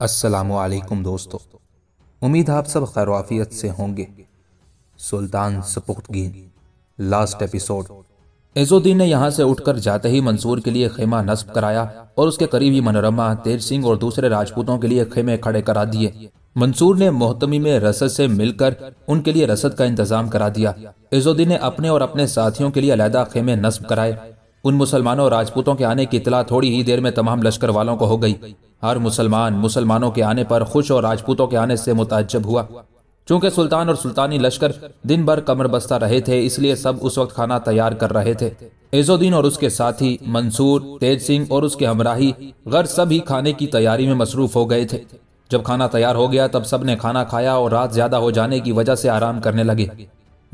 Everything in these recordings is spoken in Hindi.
अस्सलाम वालेकुम दोस्तों उम्मीद आप सब खैरवाफियत से होंगे सुल्तान सपुख्तगीन लास्ट एपिसोड एजोद्दीन ने यहाँ से उठकर जाते ही मंसूर के लिए खेमा नस्ब कराया और उसके करीबी मनोरमा तेज सिंह और दूसरे राजपूतों के लिए खेमे खड़े करा दिए मंसूर ने मोहतमी में रसद से मिलकर उनके लिए रसद का इंतजाम करा दिया एजोद्दीन ने अपने और अपने साथियों के लिए अलहदा खेमे नस्ब कराए उन मुसलमानों और राजपूतों के आने की इतला थोड़ी ही देर में तमाम लश्कर वालों को हो गई हर मुसलमान मुसलमानों के आने पर खुश और राजपूतों के आने से मुतजब हुआ चूंकि सुल्तान और सुल्तानी लश्कर दिन भर कमर बस्ता रहे थे इसलिए सब उस वक्त खाना तैयार कर रहे थे एजोद्दीन और उसके साथी मंसूर तेज सिंह और उसके हमराही गर सब ही खाने की तैयारी में मसरूफ हो गए थे जब खाना तैयार हो गया तब सब ने खाना खाया और रात ज्यादा हो जाने की वजह से आराम करने लगे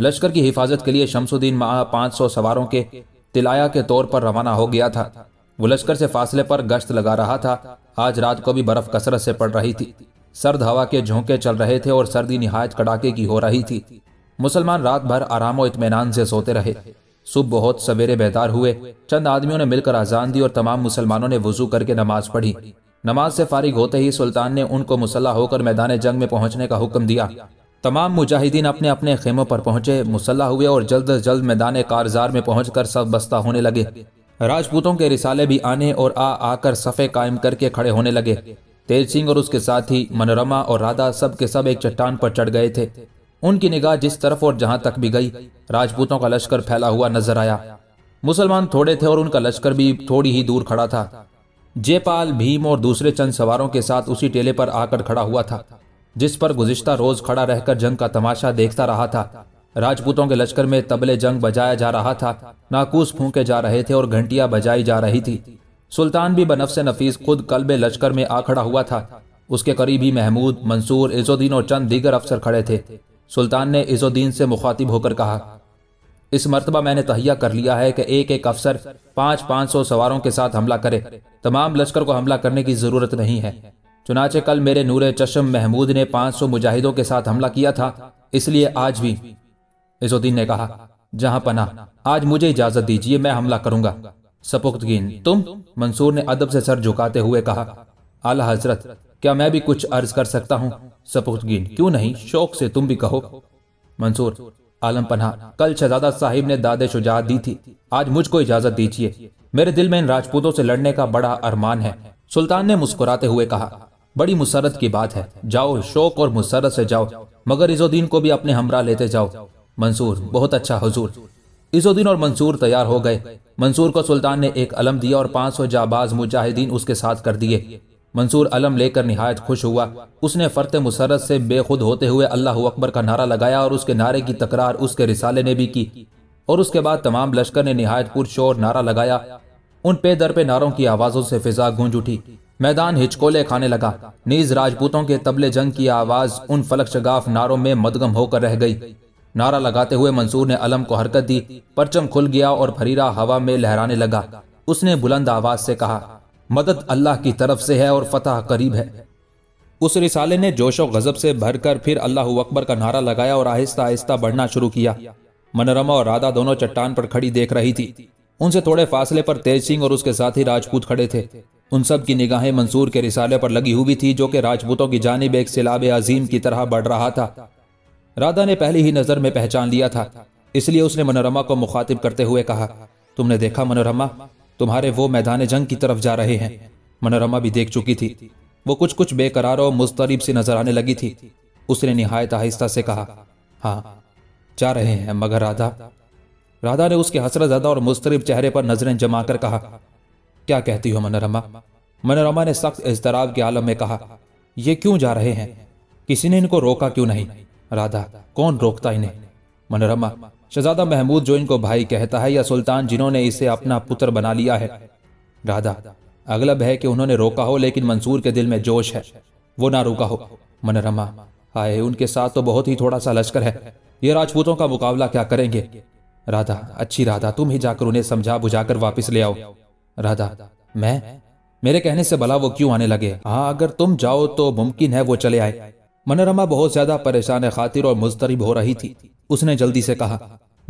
लश्कर की हिफाजत के लिए शमसुद्दीन माह पाँच सौ सवारों के तिलाया के तौर पर रवाना हो गया था वो लश्कर से फासले पर गश्त लगा रहा था आज रात को भी बर्फ कसरत से पड़ रही थी सर्द हवा के झोंके चल रहे थे और सर्दी नहायत कड़ाके की हो रही थी मुसलमान रात भर आराम और इतमान से सोते रहे सुबह बहुत सवेरे बेदार हुए चंद आदमियों ने मिलकर आजान दी और तमाम मुसलमानों ने वजू करके नमाज पढ़ी नमाज से फारिग होते ही सुल्तान ने उनको मुसल्ला होकर मैदान जंग में पहुंचने का हुक्म दिया तमाम मुजाहिदीन अपने अपने खेमों पर पहुंचे मुसल्ला हुए और जल्द अज जल्द मैदान कारजार में पहुंचकर सब बस्ता होने लगे राजपूतों के रिसाले भी आने और आ आकर सफ़े कायम करके खड़े होने लगे तेज सिंह और उसके साथ ही मनोरमा और राधा सब के सब एक चट्टान पर चढ़ गए थे उनकी निगाह जिस तरफ और जहां तक भी गई राजपूतों का लश्कर फैला हुआ नजर आया मुसलमान थोड़े थे और उनका लश्कर भी थोड़ी ही दूर खड़ा था जयपाल भीम और दूसरे चंद सवारों के साथ उसी टेले पर आकर खड़ा हुआ था जिस पर गुजश्ता रोज खड़ा रहकर जंग का तमाशा देखता रहा था राजपूतों के लश्कर में तबले जंग बजाया जा रहा था नाकूस फूके जा रहे थे और घंटिया बजाई जा रही थी सुल्तान भी बनफ नफीस खुद कलब लश्कर में आ खड़ा हुआ था उसके करीबी महमूद मंसूर इजोद्दीन और चंद दीगर अफसर खड़े थे सुल्तान ने इजोद्दीन से मुखातिब होकर कहा इस मरतबा मैंने तहिया कर लिया है कि एक एक अफसर पाँच पाँच सौ सवारों के साथ हमला करे तमाम लश्कर को हमला करने की ज़रूरत नहीं है चुनाचे कल मेरे नूर चशम महमूद ने पाँच सौ मुजाहिदों के साथ हमला किया था इसलिए आज भी इजोद्दीन ने कहा जहां पना आज मुझे इजाज़त दीजिए मैं हमला करूंगा सपुख्तगीन तुम मंसूर ने अदब से सर झुकाते हुए कहा आला हजरत क्या मैं भी कुछ अर्ज कर सकता हूँ सपुख्तगीन क्यों नहीं शौक से तुम भी कहो मंसूर आलम पन्हा कल शहजादा साहिब ने दादे शुजात दी थी आज मुझको इजाजत दीजिए मेरे दिल में इन राजपूतों से लड़ने का बड़ा अरमान है सुल्तान ने मुस्कुराते हुए कहा बड़ी मुसरत की बात है जाओ शौक और मुसरत से जाओ मगर इजुद्दीन को भी अपने हमरा लेते जाओ मंसूर बहुत अच्छा हजूर इज़ुद्दीन और मंसूर तैयार हो गए मंसूर को सुल्तान ने एक अलम दिया और 500 जाबाज मुजाहिदीन उसके साथ कर दिए मंसूर अलम लेकर नहायत खुश हुआ उसने फ़र्त मुसरत से बेखुद होते हुए अल्लाह अकबर का नारा लगाया और उसके नारे की तकरार उसके रिसाले ने भी की और उसके बाद तमाम लश्कर ने नहायत पुरशोर नारा लगाया उन पे दर पे नारों की आवाज़ों से फिजा गूंज उठी मैदान हिचकोले खाने लगा नीज राजपूतों के तबले जंग की आवाज़ उन फलक शगाफ नारों में मदगम होकर रह गई नारा लगाते हुए मंसूर ने अलम को हरकत दी परचम खुल गया और फरीरा हवा में लहराने लगा उसने बुलंद आवाज से कहा मदद अल्लाह की तरफ से है और फतह करीब है उस रिसाले ने जोशो गजब से भरकर फिर अल्लाह अकबर का नारा लगाया और आहिस्ता आहिस्ता बढ़ना शुरू किया मनोरमा और राधा दोनों चट्टान पर खड़ी देख रही थी उनसे थोड़े फासले पर तेज सिंह और उसके साथ ही राजपूत खड़े थे उन सब की निगाहें मंसूर के रिसाले पर लगी हुई थी जो कि राजपूतों की जानब एक सिलाब अजीम की तरह बढ़ रहा था राधा ने पहली ही नजर में पहचान लिया था इसलिए उसने मनोरमा को मुखातिब करते हुए कहा तुमने देखा मनोरमा तुम्हारे वो मैदान जंग की तरफ जा रहे हैं मनोरमा भी देख चुकी थी वो कुछ कुछ बेकरार और मुस्तरब से नजर आने लगी थी उसने निहायत आहिस्ता से कहा हाँ जा रहे हैं मगर राधा राधा ने उसके हसरत ज्यादा और मुस्तरब चेहरे पर नजरें जमा कर कहा क्या कहती हो मनोरमा मनोरमा ने सख्त इजतराब के आलम में कहा यह क्यों जा रहे हैं किसी ने इनको रोका क्यों नहीं राधा कौन रोकता इन्हें मनोरमा शहजादा महमूद जो इनको भाई कहता है या सुल्तान जिन्होंने इसे अपना पुत्र बना लिया है राधा अगलब है कि उन्होंने रोका हो लेकिन मंसूर के दिल में जोश है वो ना रोका हो मनोरमा आए उनके साथ तो बहुत ही थोड़ा सा लश्कर है ये राजपूतों का मुकाबला क्या करेंगे राधा अच्छी राधा तुम ही जाकर उन्हें समझा बुझाकर वापस ले आओ राधा मैं मेरे कहने से भला वो क्यों आने लगे हाँ अगर तुम जाओ तो मुमकिन है वो चले आए मनोरमा बहुत ज्यादा परेशान खातिर और मुस्तरब हो रही थी उसने जल्दी से कहा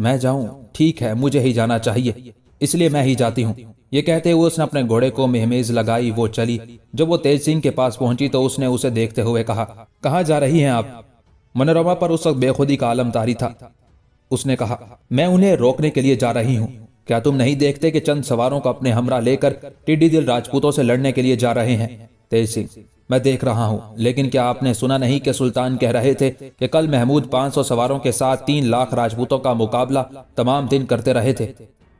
मैं जाऊं ठीक है मुझे ही जाना चाहिए इसलिए मैं ही जाती हूँ ये कहते हुए उसने अपने घोड़े को मेहमेज लगाई वो चली जब वो तेज सिंह के पास पहुंची तो उसने उसे देखते हुए कहा कहाँ जा रही हैं आप मनोरमा पर उस वक्त बेखुदी का आलम तारी था उसने कहा मैं उन्हें रोकने के लिए जा रही हूँ क्या तुम नहीं देखते कि चंद सवारों को अपने हमरा लेकर टिड्डी दिल राजपूतों से लड़ने के लिए जा रहे हैं तेज सिंह मैं देख रहा हूँ लेकिन क्या आपने सुना नहीं कि सुल्तान कह रहे थे कि कल महमूद 500 सवारों के साथ तीन लाख राजपूतों का मुकाबला तमाम दिन करते रहे थे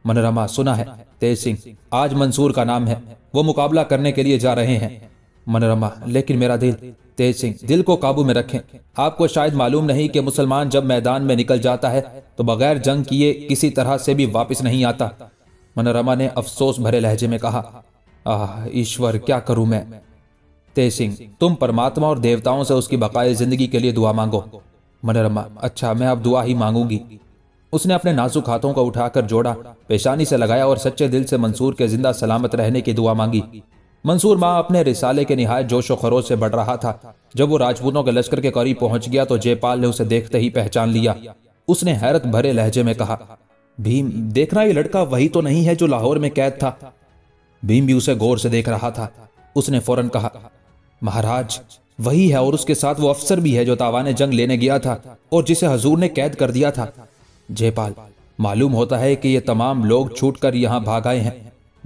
मनोरमा सुना है तेज सिंह आज मंसूर का नाम है वो मुकाबला करने के लिए जा रहे हैं मनोरमा लेकिन मेरा दिल तेज सिंह दिल को काबू में रखें आपको शायद मालूम नहीं कि मुसलमान जब मैदान में निकल जाता है तो बगैर जंग किए किसी तरह से भी वापस नहीं आता मनोरमा ने अफसोस भरे लहजे में कहा आह ईश्वर क्या करूं मैं सिंह तुम परमात्मा और देवताओं से उसकी बकाये जिंदगी के लिए दुआ मांगो मनोरमा अच्छा मैं अब दुआ ही मांगूंगी उसने अपने नाजुक हाथों को उठाकर जोड़ा पेशानी से लगाया और सच्चे दिल से मंसूर के जिंदा सलामत रहने की दुआ मांगी मंसूर माँ अपने रिसाले के निहाय जोश खरोज से बढ़ रहा था जब वो राजपूतों के लश्कर के करीब पहुंच गया तो जयपाल ने उसे देखते ही पहचान लिया उसने हैरत भरे लहजे में कहा भीम देखना ये लड़का वही तो नहीं है जो लाहौर में कैद था भीम भी उसे गौर से देख रहा था उसने फौरन कहा महाराज वही है और उसके साथ वो अफसर भी है जो तावाने जंग लेने गया था और जिसे हजूर ने कैद कर दिया था जयपाल मालूम होता है कि ये तमाम लोग छूट कर यहाँ भाग आए हैं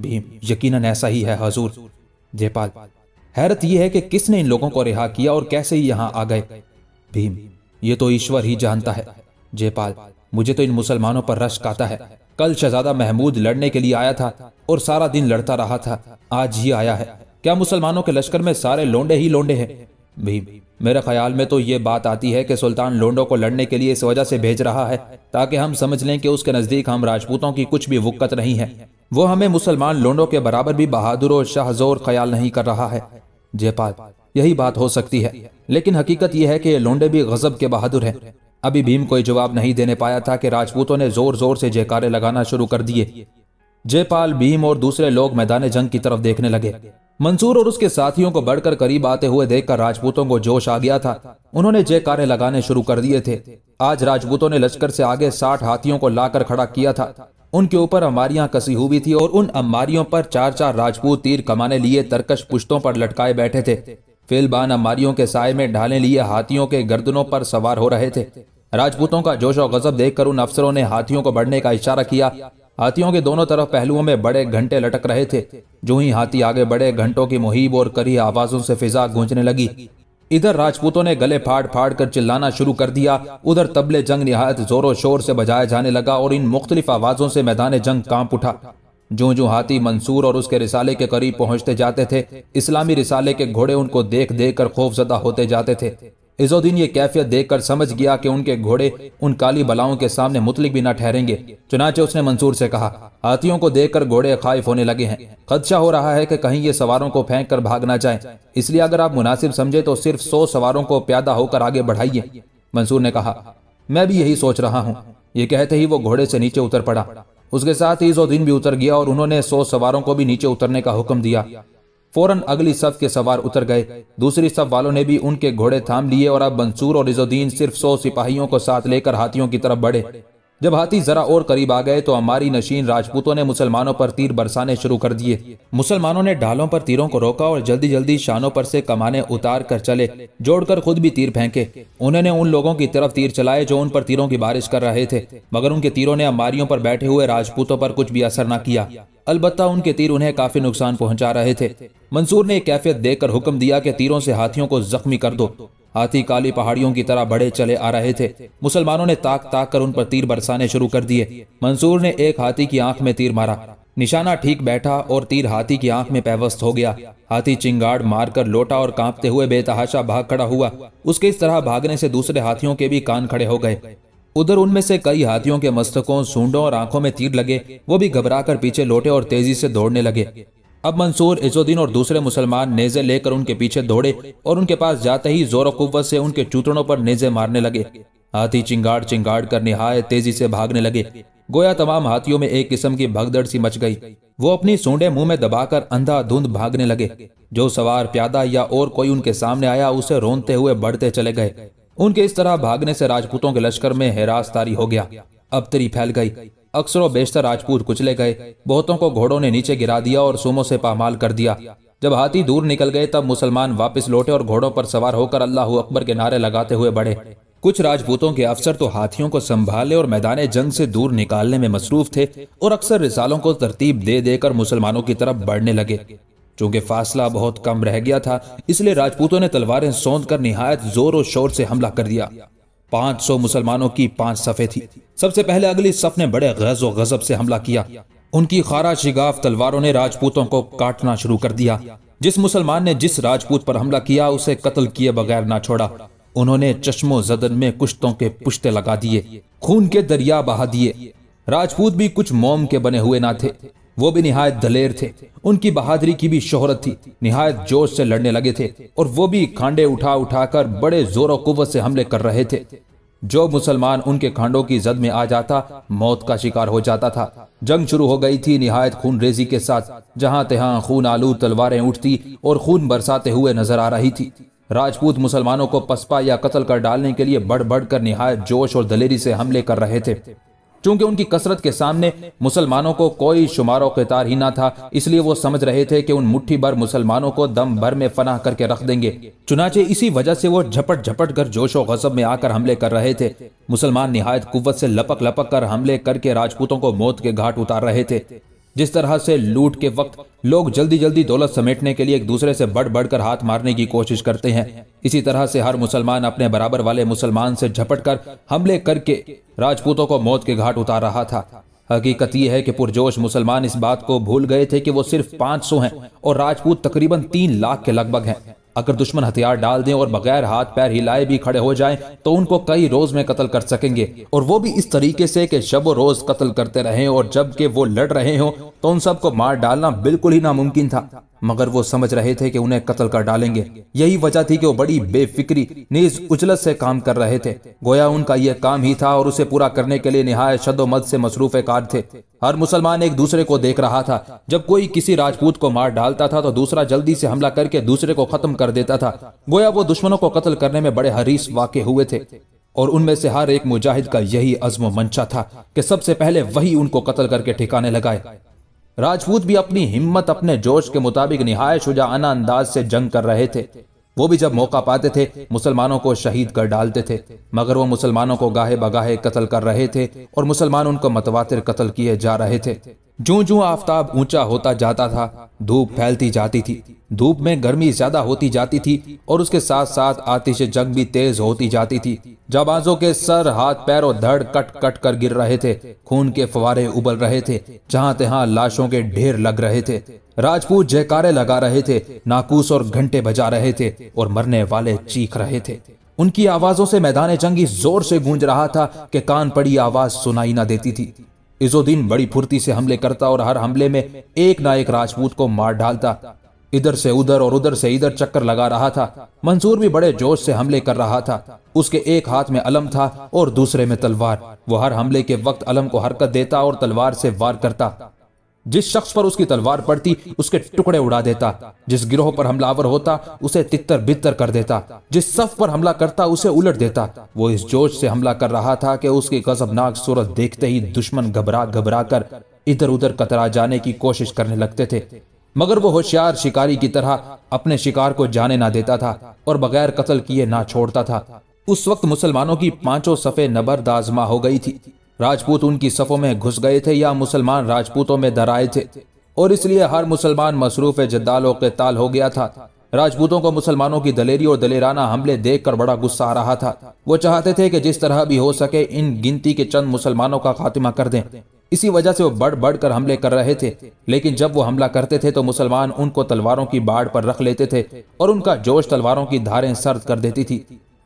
भीम यकीन ऐसा ही है हजूर जयपाल हैरत यह है कि किसने इन लोगों को रिहा किया और कैसे ही यहाँ आ गए भीम ये तो ईश्वर ही जानता है जयपाल मुझे तो इन मुसलमानों पर रश्क आता है कल शहजादा महमूद लड़ने के लिए आया था और सारा दिन लड़ता रहा था आज ये आया है क्या मुसलमानों के लश्कर में सारे लोंडे ही लोंडे हैं भीम मेरे ख्याल में तो ये बात आती है कि सुल्तान लोंडों को लड़ने के लिए इस वजह से भेज रहा है ताकि हम समझ लें कि उसके नज़दीक हम राजपूतों की कुछ भी वक्कत नहीं है वो हमें मुसलमान लोंडों के बराबर भी बहादुर और शाहजोर ख्याल नहीं कर रहा है जयपाल यही बात हो सकती है लेकिन हकीकत यह है कि ये लोंडे भी गजब के बहादुर हैं अभी भीम कोई जवाब नहीं देने पाया था कि राजपूतों ने जोर जोर से जयकारे लगाना शुरू कर दिए जयपाल भीम और दूसरे लोग मैदान जंग की तरफ देखने लगे मंसूर और उसके साथियों को बढ़कर करीब आते हुए देखकर राजपूतों को जोश आ गया था उन्होंने जयकारे लगाने शुरू कर दिए थे आज राजपूतों ने लश्कर से आगे साठ हाथियों को लाकर खड़ा किया था उनके ऊपर अमारियां कसी हुई थी और उन अमारियों पर चार चार राजपूत तीर कमाने लिए तरकश पुश्तों पर लटकाए बैठे थे फिलबान अमारियों के साय में ढाले लिए हाथियों के गर्दनों पर सवार हो रहे थे राजपूतों का जोश और गजब देखकर उन अफसरों ने हाथियों को बढ़ने का इशारा किया हाथियों के दोनों तरफ पहलुओं में बड़े घंटे लटक रहे थे जो ही हाथी आगे बड़े घंटों की मुहिब और करी आवाजों से फिजा गूंजने लगी इधर राजपूतों ने गले फाड़ फाड़ कर चिल्लाना शुरू कर दिया उधर तबले जंग निहायत जोरों शोर से बजाया जाने लगा और इन मुख्तलिफ आवाजों से मैदान जंग कांप उठा जो जो हाथी मंसूर और उसके रिसाले के करीब पहुंचते जाते थे इस्लामी रिसाले के घोड़े उनको देख देख कर खौफजदा होते जाते थे इजोद्दीन ये कैफियत देखकर समझ गया कि उनके घोड़े उन काली बलाओं के सामने मुतलिक भी न ठहरेंगे चुनाचे उसने मंसूर से कहा हाथियों को देखकर घोड़े खाइफ होने लगे हैं खदशा हो रहा है कि कहीं ये सवारों को फेंक कर भाग चाहे जाए इसलिए अगर आप मुनासिब समझे तो सिर्फ सौ सवारों को प्यादा होकर आगे बढ़ाइए मंसूर ने कहा मैं भी यही सोच रहा हूँ ये कहते ही वो घोड़े से नीचे उतर पड़ा उसके साथ ही इजोद्दीन भी उतर गया और उन्होंने सौ सवारों को भी नीचे उतरने का हुक्म दिया फौरन अगली सफ के सवार उतर गए दूसरी सफ वालों ने भी उनके घोड़े थाम लिए और अब मंसूर और रिजोद्दीन सिर्फ सौ सिपाहियों को साथ लेकर हाथियों की तरफ बढ़े जब हाथी जरा और करीब आ गए तो अमारी नशीन राजपूतों ने मुसलमानों पर तीर बरसाने शुरू कर दिए मुसलमानों ने ढालों पर तीरों को रोका और जल्दी जल्दी शानों पर से कमाने उतार कर चले जोड़कर खुद भी तीर फेंके उन्होंने उन लोगों की तरफ तीर चलाए जो उन पर तीरों की बारिश कर रहे थे मगर उनके तीरों ने अमारियों पर बैठे हुए राजपूतों पर कुछ भी असर न किया अलबत्ता उनके तीर उन्हें काफी नुकसान पहुंचा रहे थे मंसूर ने कैफियत देकर हुक्म दिया कि तीरों से हाथियों को जख्मी कर दो हाथी काली पहाड़ियों की तरह बड़े चले आ रहे थे मुसलमानों ने ताक ताक कर उन पर तीर बरसाने शुरू कर दिए मंसूर ने एक हाथी की आंख में तीर मारा निशाना ठीक बैठा और तीर हाथी की आंख में पैवस्त हो गया हाथी चिंगाड़ मारकर लोटा और कांपते हुए बेतहाशा भाग खड़ा हुआ उसके इस तरह भागने से दूसरे हाथियों के भी कान खड़े हो गए उधर उनमें से कई हाथियों के मस्तकों सूंडों और आंखों में तीर लगे वो भी घबराकर पीछे लौटे और तेजी से दौड़ने लगे अब मंसूर इजुद्दीन और दूसरे मुसलमान नेजे लेकर उनके पीछे दौड़े और उनके पास जाते ही जोर कुत से उनके चूतड़ों पर नेजे मारने लगे हाथी चिंगाड़ चिंगाड़ कर निहाय तेजी से भागने लगे गोया तमाम हाथियों में एक किस्म की भगदड़ सी मच गई वो अपनी सूंडे मुंह में दबाकर अंधा धुंध भागने लगे जो सवार प्यादा या और कोई उनके सामने आया उसे रोनते हुए बढ़ते चले गए उनके इस तरह भागने से राजपूतों के लश्कर में हेरासतारी हो गया अब तरी फैल गई अक्सरों बेशतर राजपूत कुचले गए बहुतों को घोड़ों ने नीचे गिरा दिया और सोमो से पामाल कर दिया जब हाथी दूर निकल गए तब मुसलमान वापस लौटे और घोड़ों पर सवार होकर अल्लाह अकबर के नारे लगाते हुए बढ़े कुछ राजपूतों के अफसर तो हाथियों को संभालने और मैदान जंग से दूर निकालने में मसरूफ थे और अक्सर रिसालों को तरतीब दे देकर मुसलमानों की तरफ बढ़ने लगे चूंकि फासला बहुत कम रह गया था इसलिए राजपूतों ने तलवारें सौंध कर निहायत जोर और शोर से हमला कर दिया पांच सौ मुसलमानों की पांच सफ़े थी सबसे पहले अगली सफ ने बड़े गज गजब से हमला किया उनकी खारा शिगाफ तलवारों ने राजपूतों को काटना शुरू कर दिया जिस मुसलमान ने जिस राजपूत पर हमला किया उसे कत्ल किए बगैर ना छोड़ा उन्होंने चश्मो जदन में कुश्तों के पुश्ते लगा दिए खून के दरिया बहा दिए राजपूत भी कुछ मोम के बने हुए ना थे वो भी निहायत दलेर थे उनकी बहादुरी की भी शोहरत थी निहायत जोश से लड़ने लगे थे और वो भी खांडे उठा उठाकर बड़े जोर कुत से हमले कर रहे थे जो मुसलमान उनके खांडों की जद में आ जाता मौत का शिकार हो जाता था जंग शुरू हो गई थी निहायत खून रेजी के साथ जहां तहां खून आलू तलवारें उठती और खून बरसाते हुए नजर आ रही थी राजपूत मुसलमानों को पसपा या कत्ल कर डालने के लिए बढ़ बढ़ कर निहायत जोश और दलेरी से हमले कर रहे थे चूंकि उनकी कसरत के सामने मुसलमानों को कोई शुमारो कतार ही ना था इसलिए वो समझ रहे थे कि उन मुट्ठी भर मुसलमानों को दम भर में फना करके रख देंगे चुनाचे इसी वजह से वो झपट झपट कर जोशो गजब में आकर हमले कर रहे थे मुसलमान नहायत कुत से लपक लपक कर हमले करके राजपूतों को मौत के घाट उतार रहे थे जिस तरह से लूट के वक्त लोग जल्दी जल्दी दौलत समेटने के लिए एक दूसरे से बढ़ बढ़कर हाथ मारने की कोशिश करते हैं इसी तरह से हर मुसलमान अपने बराबर वाले मुसलमान से झपट कर हमले करके राजपूतों को मौत के घाट उतार रहा था हकीकत यह है कि पुरजोश मुसलमान इस बात को भूल गए थे कि वो सिर्फ 500 हैं और राजपूत तकरीबन तीन लाख के लगभग हैं अगर दुश्मन हथियार डाल दें और बगैर हाथ पैर हिलाए भी खड़े हो जाएं तो उनको कई रोज में कत्ल कर सकेंगे और वो भी इस तरीके से कि शब रोज कत्ल करते रहें और जब के वो लड़ रहे हों तो उन सबको मार डालना बिल्कुल ही नामुमकिन था मगर वो समझ रहे थे कि उन्हें कत्ल कर डालेंगे यही वजह थी कि वो बड़ी बेफिक्री नीज उजलत से काम कर रहे थे गोया उनका यह काम ही था और उसे पूरा करने के लिए निहायत शदोमद से मसरूफ कार थे हर मुसलमान एक दूसरे को देख रहा था जब कोई किसी राजपूत को मार डालता था तो दूसरा जल्दी से हमला करके दूसरे को खत्म कर देता था गोया वो दुश्मनों को कत्ल करने में बड़े हरीस वाक़ हुए थे और उनमें से हर एक मुजाहिद का यही अजम मंशा था कि सबसे पहले वही उनको कत्ल करके ठिकाने लगाए राजपूत भी अपनी हिम्मत अपने जोश के मुताबिक निहाय शुजाना अंदाज से जंग कर रहे थे वो भी जब मौका पाते थे मुसलमानों को शहीद कर डालते थे मगर वो मुसलमानों को गाहे बगाहे कत्ल कर रहे थे और मुसलमान उनको मतवातिर कत्ल किए जा रहे थे जो जो आफ्ताब ऊंचा होता जाता था धूप फैलती जाती थी धूप में गर्मी ज्यादा होती जाती थी और उसके साथ साथ आतिश जंग भी तेज होती जाती थी जाबाजों के सर हाथ पैर और धड़ कट कट कर गिर रहे थे खून के फवारे उबल रहे थे जहां तहां लाशों के ढेर लग रहे थे राजपूत जयकारे लगा रहे थे नाकूस और घंटे बजा रहे थे और मरने वाले चीख रहे थे उनकी आवाजों से मैदान जंगी जोर से गूंज रहा था कि कान पड़ी आवाज सुनाई ना देती थी इजोदीन बड़ी फुर्ती से हमले करता और हर हमले में एक ना एक राजपूत को मार डालता इधर से उधर और उधर से इधर चक्कर लगा रहा था मंसूर भी बड़े जोश से हमले कर रहा था उसके एक हाथ में अलम था और दूसरे में तलवार वो हर हमले के वक्त अलम को हरकत देता और तलवार से वार करता जिस शख्स पर उसकी तलवार पड़ती उसके टुकड़े उड़ा देता जिस गिरोह पर हमलावर होता उसे तितर बितर कर देता जिस सफ पर हमला करता उसे उलट देता वो इस जोश से हमला कर रहा था कि उसकी गजबनाक सूरत देखते ही दुश्मन घबरा घबरा कर इधर उधर कतरा जाने की कोशिश करने लगते थे मगर वो होशियार शिकारी की तरह अपने शिकार को जाने ना देता था और बगैर कत्ल किए ना छोड़ता था उस वक्त मुसलमानों की पांचों सफ़े नबर दाजमा हो गई थी राजपूत उनकी सफ़ों में घुस गए थे या मुसलमान राजपूतों में आए थे और इसलिए हर मुसलमान मसरूफ़ जद्दालों के ताल हो गया था राजपूतों को मुसलमानों की दलेरी और दलेराना हमले देखकर बड़ा गुस्सा आ रहा था वो चाहते थे कि जिस तरह भी हो सके इन गिनती के चंद मुसलमानों का खात्मा कर दें इसी वजह से वो बढ़ बढ़ कर हमले कर रहे थे लेकिन जब वो हमला करते थे तो मुसलमान उनको तलवारों की बाढ़ पर रख लेते थे और उनका जोश तलवारों की धारें सर्द कर देती थी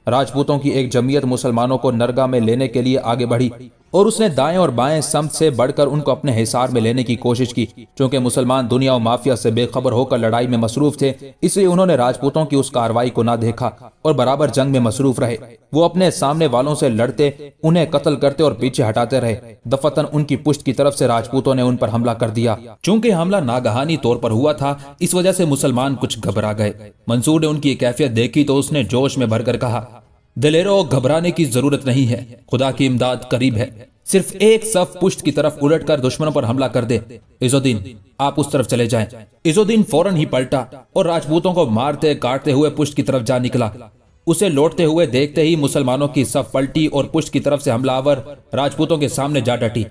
राजपूतों की एक जमीयत मुसलमानों को नरगा में लेने के लिए आगे बढ़ी और उसने दाएं और बाएं समत से बढ़कर उनको अपने हिसार में लेने की कोशिश की क्योंकि मुसलमान दुनिया और माफिया से बेखबर होकर लड़ाई में मसरूफ थे इसलिए उन्होंने राजपूतों की उस कार्रवाई को ना देखा और बराबर जंग में मसरूफ रहे वो अपने सामने वालों से लड़ते उन्हें कत्ल करते और पीछे हटाते रहे दफतन उनकी पुष्ट की तरफ से राजपूतों ने उन पर हमला कर दिया चूंकि हमला नागहानी तौर पर हुआ था इस वजह से मुसलमान कुछ घबरा गए मंसूर ने उनकी कैफियत देखी तो उसने जोश में भरकर कहा दलेरो घबराने की जरूरत नहीं है खुदा की इमदाद करीब है सिर्फ एक सफ पुष्ट की तरफ उलट कर दुश्मनों पर हमला कर दे इजोदीन आप उस तरफ चले जाएं। इजोदीन फौरन ही पलटा और राजपूतों को मारते काटते हुए पुष्ट की तरफ जा निकला उसे लौटते हुए देखते ही मुसलमानों की सफ पलटी और पुष्ट की तरफ से हमलावर राजपूतों के सामने जा डटी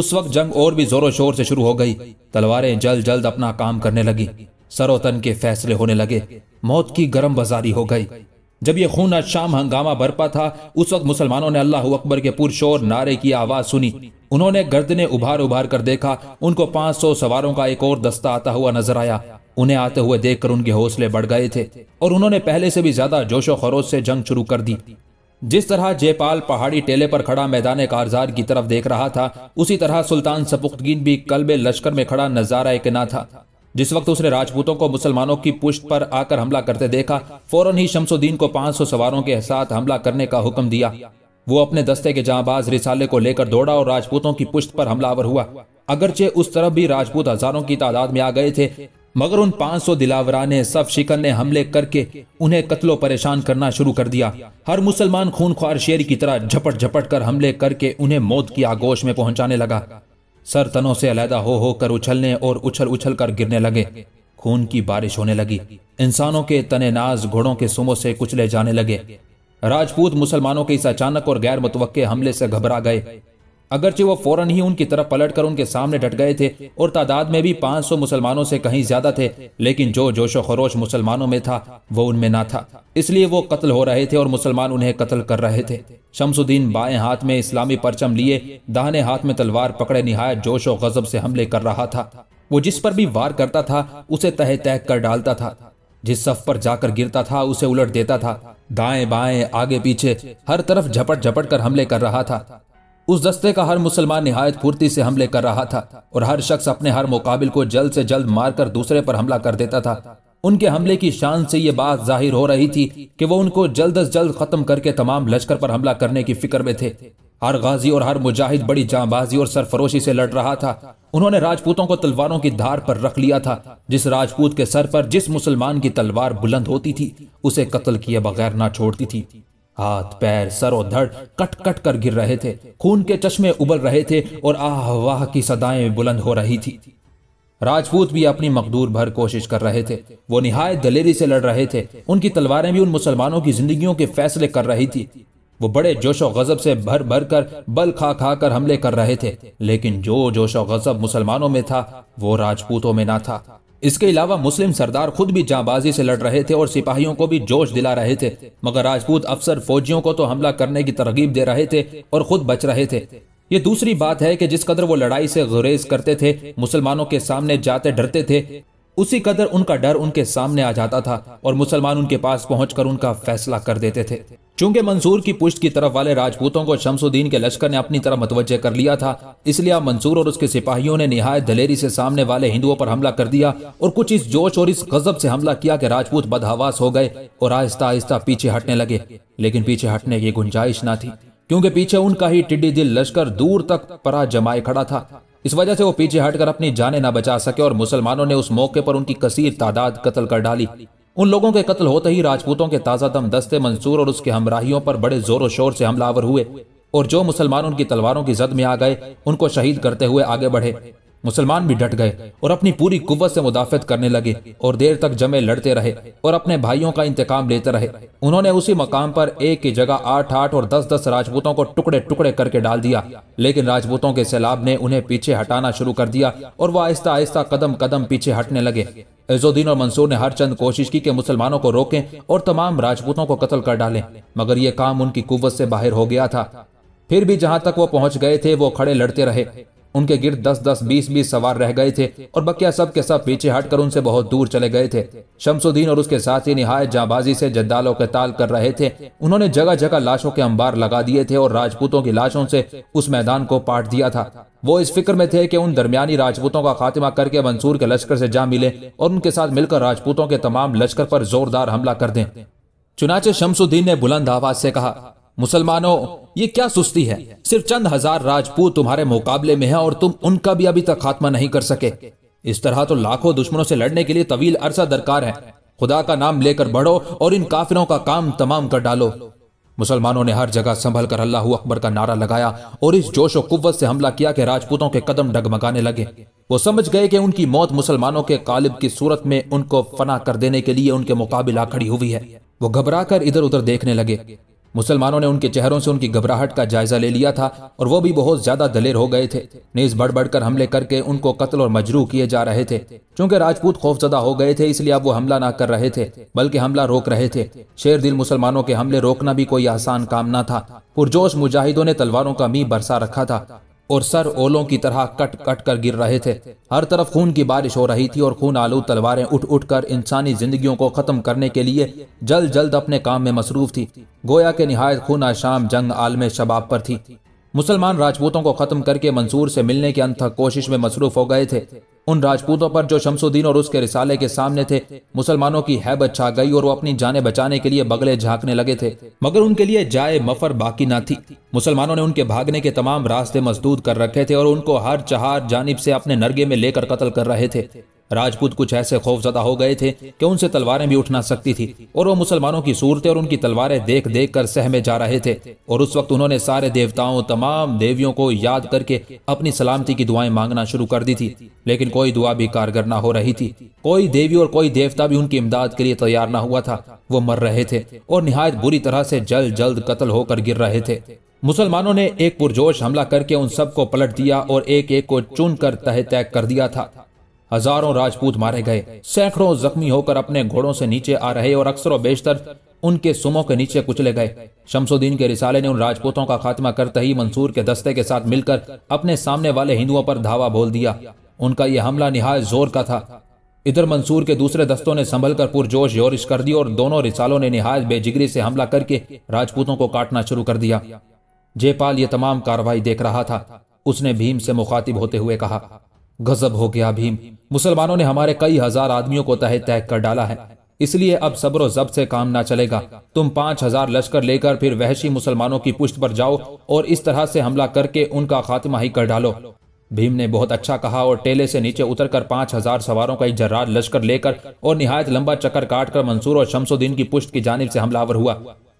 उस वक्त जंग और भी जोरों शोर से शुरू हो गई तलवारें जल्द जल्द अपना काम करने लगी सरोतन के फैसले होने लगे मौत की गर्म बाजारी हो गई जब ये खून शाम हंगामा बरपा था उस वक्त मुसलमानों ने अल्लाह अकबर के पुरशोर नारे की आवाज सुनी उन्होंने गर्दने उभार उभार कर देखा उनको 500 सवारों का एक और दस्ता आता हुआ नजर आया उन्हें आते हुए देखकर उनके हौसले बढ़ गए थे और उन्होंने पहले से भी ज्यादा जोशो खरोज से जंग शुरू कर दी जिस तरह जयपाल पहाड़ी टेले पर खड़ा मैदान कारजार की तरफ देख रहा था उसी तरह सुल्तान सपुख्तगीन भी कलबे लश्कर में खड़ा नजारा एक ना था जिस वक्त उसने राजपूतों को मुसलमानों की पुष्ट पर आकर हमला करते देखा फौरन ही शमसुद्दीन को 500 सवारों के साथ हमला करने का हुक्म दिया वो अपने दस्ते के जांबाज रिसाले को लेकर दौड़ा और राजपूतों की पुष्ट पर हमलावर हुआ अगरचे उस तरफ भी राजपूत हजारों की तादाद में आ गए थे मगर उन 500 दिलावरा ने सब शिकन ने हमले करके उन्हें कत्लो परेशान करना शुरू कर दिया हर मुसलमान खून ख्वार शेर की तरह झपट झपट कर हमले करके उन्हें मौत की आगोश में पहुंचाने लगा सर तनों से अलहदा हो हो कर उछलने और उछल उछल कर गिरने लगे खून की बारिश होने लगी इंसानों के तने नाज घोड़ों के सुमो से कुचले जाने लगे राजपूत मुसलमानों के इस अचानक और गैर मुतवके हमले से घबरा गए अगरचे वो फौरन ही उनकी तरफ पलटकर उनके सामने डट गए थे और तादाद में भी 500 मुसलमानों से कहीं ज्यादा थे लेकिन जो जोशो खरोश मुसलमानों में था वो उनमें ना था इसलिए वो कत्ल हो रहे थे और मुसलमान उन्हें कत्ल कर रहे थे शमसुद्दीन बाएं हाथ में इस्लामी परचम लिए दाहने हाथ में तलवार पकड़े निहायत जोश और गजब से हमले कर रहा था वो जिस पर भी वार करता था उसे तह तह कर डालता था जिस सफ पर जाकर गिरता था उसे उलट देता था दाएं बाएं आगे पीछे हर तरफ झपट झपट कर हमले कर रहा था उस दस्ते का हर मुसलमान नहायत फुर्ती से हमले कर रहा था और हर शख्स अपने हर मुकाबिल को जल्द से जल्द मारकर दूसरे पर हमला कर देता था उनके हमले की शान से ये बात जाहिर हो रही थी कि वो उनको जल्द अज जल्द खत्म करके तमाम लश्कर पर हमला करने की फिक्र में थे हर गाजी और हर मुजाहिद बड़ी जांबाजी और सरफरोशी से लड़ रहा था उन्होंने राजपूतों को तलवारों की धार पर रख लिया था जिस राजपूत के सर पर जिस मुसलमान की तलवार बुलंद होती थी उसे कत्ल किए बगैर ना छोड़ती थी हाथ पैर सर और धड़ कट कट कर गिर रहे थे खून के चश्मे उबल रहे थे और आह वाह की सदाएं बुलंद हो रही थी राजपूत भी अपनी मकदूर भर कोशिश कर रहे थे वो निहायत दलेरी से लड़ रहे थे उनकी तलवारें भी उन मुसलमानों की जिंदगियों के फैसले कर रही थी वो बड़े जोशो गजब से भर भर कर बल खा खा कर हमले कर रहे थे लेकिन जो जोशो गजब मुसलमानों में था वो राजपूतों में ना था इसके अलावा मुस्लिम सरदार खुद भी जाबाजी से लड़ रहे थे और सिपाहियों को भी जोश दिला रहे थे मगर राजपूत अफसर फौजियों को तो हमला करने की तरगीब दे रहे थे और खुद बच रहे थे ये दूसरी बात है कि जिस कदर वो लड़ाई से गुरेज करते थे मुसलमानों के सामने जाते डरते थे उसी कदर उनका डर उनके सामने आ जाता था और मुसलमान उनके पास पहुंचकर उनका फैसला कर देते थे चूंकि मंसूर की पुष्ट की तरफ वाले राजपूतों को शमसुद्दीन के लश्कर ने अपनी तरफ मतवजह कर लिया था इसलिए अब मंसूर और उसके सिपाहियों ने निहायत दलेरी से सामने वाले हिंदुओं पर हमला कर दिया और कुछ इस जोश और इस गजब से हमला किया कि राजपूत बदहवास हो गए और आहिस्ता आहिस्ता पीछे हटने लगे लेकिन पीछे हटने की गुंजाइश ना थी क्योंकि पीछे उनका ही टिड्डी दिल लश्कर दूर तक परा जमाए खड़ा था इस वजह से वो पीछे हटकर अपनी जाने ना बचा सके और मुसलमानों ने उस मौके पर उनकी कसीर तादाद कत्ल कर डाली उन लोगों के कत्ल होते ही राजपूतों के ताज़ा दम दस्ते मंसूर और उसके हमराहियों पर बड़े जोरों शोर से हमलावर हुए और जो मुसलमान उनकी तलवारों की जद में आ गए उनको शहीद करते हुए आगे बढ़े मुसलमान भी डट गए और अपनी पूरी कुत से मुदाफत करने लगे और देर तक जमे लड़ते रहे और अपने भाइयों का इंतकाम लेते रहे उन्होंने उसी मकाम पर एक की जगह आठ आठ और दस दस राजपूतों को टुकड़े टुकड़े करके डाल दिया लेकिन राजपूतों के सैलाब ने उन्हें पीछे हटाना शुरू कर दिया और वह आहिस्ता आहिस्ता कदम कदम पीछे हटने लगे एजोद्दीन और मंसूर ने हर चंद कोशिश की कि मुसलमानों को रोकें और तमाम राजपूतों को कत्ल कर डालें मगर ये काम उनकी कुत से बाहर हो गया था फिर भी जहां तक वो पहुंच गए थे वो खड़े लड़ते रहे उनके गिर्द दस दस बीस बीस सवार रह गए थे और बकिया सब के सब पीछे हटकर उनसे बहुत दूर चले गए थे शमसुद्दीन और उसके साथी निहायत जाबाजी से जद्दालों के ताल कर रहे थे उन्होंने जगह जगह लाशों के अंबार लगा दिए थे और राजपूतों की लाशों से उस मैदान को पाट दिया था वो इस फिक्र में थे कि उन दरमियानी राजपूतों का खात्मा करके मंसूर के लश्कर से जा मिले और उनके साथ मिलकर राजपूतों के तमाम लश्कर पर जोरदार हमला कर दें चुनाचे शमसुद्दीन ने बुलंद आवाज से कहा मुसलमानों ये क्या सुस्ती है सिर्फ चंद हजार राजपूत तुम्हारे मुकाबले में है और तुम उनका भी अभी तक खात्मा नहीं कर सके इस तरह तो लाखों दुश्मनों से लड़ने के लिए तवील अरसा दरकार है खुदा का नाम लेकर बढ़ो और इन काफिरों का काम तमाम कर डालो मुसलमानों ने हर जगह संभल कर अल्लाह अकबर का नारा लगाया और इस जोश और कुत से हमला किया कि राजपूतों के कदम डगमगाने लगे वो समझ गए कि उनकी मौत मुसलमानों के कालिब की सूरत में उनको फना कर देने के लिए उनके मुकाबला खड़ी हुई है वो घबरा कर इधर उधर देखने लगे मुसलमानों ने उनके चेहरों से उनकी घबराहट का जायजा ले लिया था और वो भी बहुत ज्यादा दलेर हो गए थे नीज बढ़ बढ़कर हमले करके उनको कत्ल और मजरू किए जा रहे थे क्योंकि राजपूत खौफजदा हो गए थे इसलिए अब वो हमला ना कर रहे थे बल्कि हमला रोक रहे थे शेर दिल मुसलमानों के हमले रोकना भी कोई आसान काम ना था पुरजोश मुजाहिदों ने तलवारों का मीह बरसा रखा था और सर ओलों की तरह कट कट कर गिर रहे थे हर तरफ खून की बारिश हो रही थी और खून आलू तलवारें उठ उठ कर इंसानी जिंदगियों को ख़त्म करने के लिए जल्द जल्द अपने काम में मसरूफ थी गोया के नहायत खून शाम जंग आलम शबाब पर थी मुसलमान राजपूतों को खत्म करके मंसूर से मिलने की अनथक कोशिश में मसरूफ हो गए थे उन राजपूतों पर जो शमसुद्दीन और उसके रिसाले के सामने थे मुसलमानों की हैबत छा गई और वो अपनी जाने बचाने के लिए बगले झांकने लगे थे मगर उनके लिए जाए मफर बाकी ना थी मुसलमानों ने उनके भागने के तमाम रास्ते मजदूद कर रखे थे और उनको हर चहार जानब से अपने नरगे में लेकर कत्ल कर रहे थे राजपूत कुछ ऐसे खौफजदा हो गए थे कि उनसे तलवारें भी उठ ना सकती थी और वो मुसलमानों की सूरतें और उनकी तलवारें देख देख कर सहमे जा रहे थे और उस वक्त उन्होंने सारे देवताओं तमाम देवियों को याद करके अपनी सलामती की दुआएं मांगना शुरू कर दी थी लेकिन कोई दुआ भी कारगर ना हो रही थी कोई देवी और कोई देवता भी उनकी इमदाद के लिए तैयार ना हुआ था वो मर रहे थे और निहायत बुरी तरह से जल्द जल्द कत्ल होकर गिर रहे थे मुसलमानों ने एक पुरजोश हमला करके उन सबको पलट दिया और एक एक को चुन कर तह तय कर दिया था हजारों राजपूत मारे गए सैकड़ों जख्मी होकर अपने घोड़ों से नीचे आ रहे और अक्सरों बेशतर उनके सुमों के नीचे कुचले गए शमसुद्दीन के रिसाले ने उन राजपूतों का खात्मा करते ही मंसूर के दस्ते के साथ मिलकर अपने सामने वाले हिंदुओं पर धावा बोल दिया उनका यह हमला निहाय जोर का था इधर मंसूर के दूसरे दस्तों ने संभल कर पुरजोश योरिश कर दी और दोनों रिसालों ने निहाय बेजिगरी से हमला करके राजपूतों को काटना शुरू कर दिया जयपाल ये तमाम कार्रवाई देख रहा था उसने भीम से मुखातिब होते हुए कहा गजब हो गया भीम मुसलमानों ने हमारे कई हजार आदमियों को तहे तय कर डाला है इसलिए अब सब्र जब से काम ना चलेगा तुम पांच हजार लश्कर लेकर फिर वहशी मुसलमानों की पुष्ट पर जाओ और इस तरह से हमला करके उनका खात्मा ही कर डालो भीम ने बहुत अच्छा कहा और टेले से नीचे उतरकर पांच हजार सवारों का एक जर्रार लश्कर लेकर और निहायत लंबा चक्कर काट कर मंसूर और शमसुद्दीन की पुष्ट की जानब से हमलावर हुआ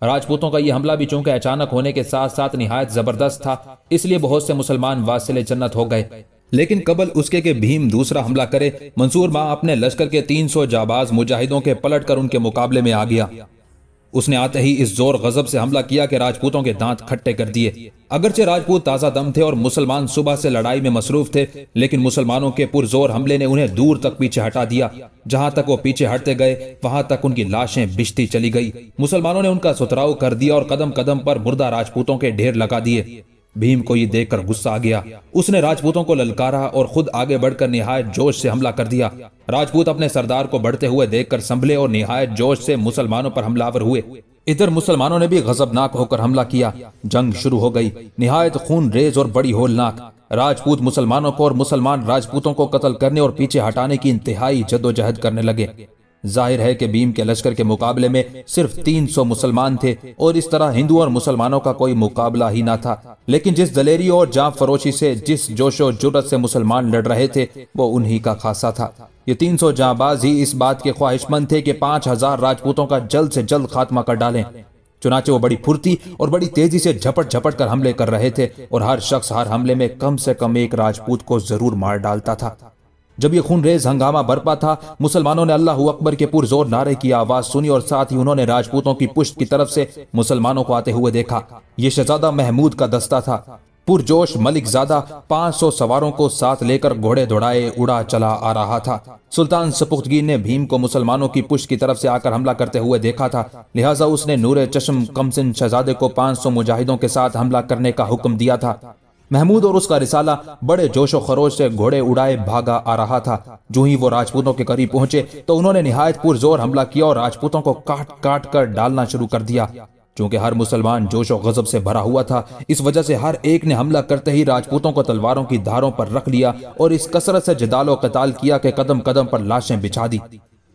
राजपूतों का यह हमला भी चूंकि अचानक होने के साथ साथ निहायत जबरदस्त था इसलिए बहुत से मुसलमान वासिले जन्नत हो गए लेकिन कबल उसके के भीम दूसरा हमला करे मंसूर माँ अपने लश्कर के 300 जाबाज मुजाहिदों के पलट कर उनके मुकाबले में आ गया उसने आते ही इस जोर गजब से हमला किया कि राजपूतों के दांत खट्टे कर दिए अगरचे राजपूत ताज़ा दम थे और मुसलमान सुबह से लड़ाई में मसरूफ थे लेकिन मुसलमानों के पुरजोर हमले ने उन्हें दूर तक पीछे हटा दिया जहां तक वो पीछे हटते गए वहां तक उनकी लाशें बिछती चली गई मुसलमानों ने उनका सुतराव कर दिया और कदम कदम पर मुर्दा राजपूतों के ढेर लगा दिए भीम को ये देखकर गुस्सा आ गया उसने राजपूतों को ललकारा और खुद आगे बढ़कर निहायत जोश से हमला कर दिया राजपूत अपने सरदार को बढ़ते हुए देखकर संभले और निहायत जोश से मुसलमानों पर हमलावर हुए इधर मुसलमानों ने भी गजबनाक होकर हमला किया जंग शुरू हो गई निहायत खून रेज और बड़ी होलनाक राजपूत मुसलमानों को और मुसलमान राजपूतों को कत्ल करने और पीछे हटाने की इंतहाई जदोजहद करने लगे जाहिर है कि भीम के लश्कर के मुकाबले में सिर्फ 300 मुसलमान थे और इस तरह हिंदू और मुसलमानों का कोई मुकाबला ही ना था लेकिन जिस दलेरी और जाप फरोशी से जिस जोशो जुरत से मुसलमान लड़ रहे थे वो उन्हीं का खासा था ये 300 जाबाज ही इस बात के ख्वाहिशमंद थे कि 5000 राजपूतों का जल्द से जल्द खात्मा कर डालें चुनाचे वो बड़ी फुर्ती और बड़ी तेजी से झपट झपट कर हमले कर रहे थे और हर शख्स हर हमले में कम से कम एक राजपूत को जरूर मार डालता था जब यह रेज हंगामा बरपा था मुसलमानों ने अल्लाह अकबर के पुरजोर नारे की आवाज सुनी और साथ ही उन्होंने राजपूतों की पुष्ट की तरफ से मुसलमानों को आते हुए देखा यह शहजादा महमूद का दस्ता था पुरजोश मलिकजादा 500 सवारों को साथ लेकर घोड़े दौड़ाए उड़ा चला आ रहा था सुल्तान सपुख्तगी ने भीम को मुसलमानों की पुष्ट की तरफ से आकर हमला करते हुए देखा था लिहाजा उसने नूर चश्म कमसिन शहजादे को 500 मुजाहिदों के साथ हमला करने का हुक्म दिया था महमूद और उसका रिसाला बड़े जोशो खरोश से घोड़े उड़ाए भागा आ रहा था जो ही वो राजपूतों के करीब पहुंचे तो उन्होंने नहायत पुरजोर हमला किया और राजपूतों को काट काट कर डालना शुरू कर दिया क्योंकि हर मुसलमान जोशो गजब से भरा हुआ था इस वजह से हर एक ने हमला करते ही राजपूतों को तलवारों की धारों पर रख लिया और इस कसरत से जदालो कताल किया के कदम कदम पर लाशें बिछा दी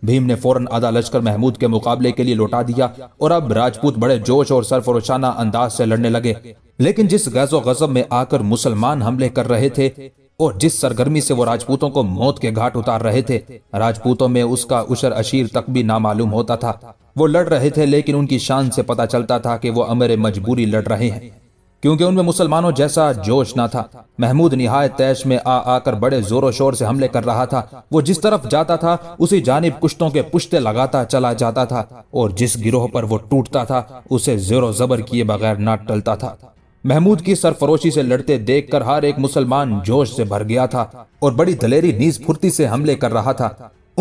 भीम ने फौरन आधा लश्कर महमूद के मुकाबले के लिए लौटा दिया और अब राजपूत बड़े जोश और सरफरोशाना अंदाज से लड़ने लगे लेकिन जिस गैजो गजब में आकर मुसलमान हमले कर रहे थे और जिस सरगर्मी से वो राजपूतों को मौत के घाट उतार रहे थे राजपूतों में उसका उशर अशीर तक भी नामालूम होता था वो लड़ रहे थे लेकिन उनकी शान से पता चलता था कि वो अमेर मजबूरी लड़ रहे हैं क्योंकि उनमें मुसलमानों जैसा जोश ना था महमूद निहाय तैश में आ आकर बड़े जोरों शोर से हमले कर रहा था वो जिस तरफ जाता था उसी जानब कुश्तों के पुश्ते लगाता चला जाता था और जिस गिरोह पर वो टूटता था उसे जोर जबर किए बगैर ना टलता था महमूद की सरफरोशी से लड़ते देखकर हर एक मुसलमान जोश से भर गया था और बड़ी दलेरी नीज फुर्ती से हमले कर रहा था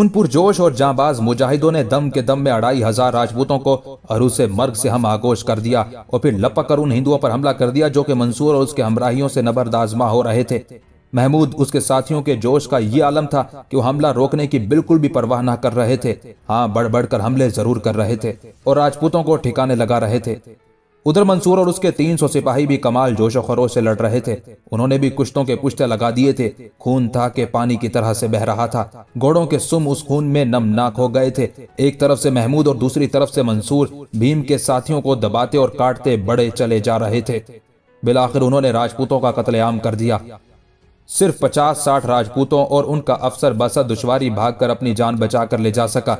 उन पुरजोश और जाबाज मुजाहिदों ने दम के दम में अढ़ाई हजार राजपूतों को अरूस मर्ग से हम आगोश कर दिया और फिर लपक कर उन हिंदुओं पर हमला कर दिया जो कि मंसूर और उसके हमराहियों से नबरदाजमा हो रहे थे महमूद उसके साथियों के जोश का ये आलम था कि वो हमला रोकने की बिल्कुल भी परवाह ना कर रहे थे हाँ बढ़ बढ़ कर हमले जरूर कर रहे थे और राजपूतों को ठिकाने लगा रहे थे उधर मंसूर और उसके 300 सिपाही भी कमाल जोश खरोश से लड़ रहे थे उन्होंने भी कुश्तों के पुश्ते लगा दिए थे खून था के पानी की तरह से बह रहा था घोड़ों के सुम उस खून में नमनाक हो गए थे एक तरफ से महमूद और दूसरी तरफ से मंसूर भीम के साथियों को दबाते और काटते बड़े चले जा रहे थे बिलाखिर उन्होंने राजपूतों का कतलेआम कर दिया सिर्फ पचास साठ राजपूतों और उनका अफसर बसा दुश्वारी भागकर अपनी जान बचाकर ले जा सका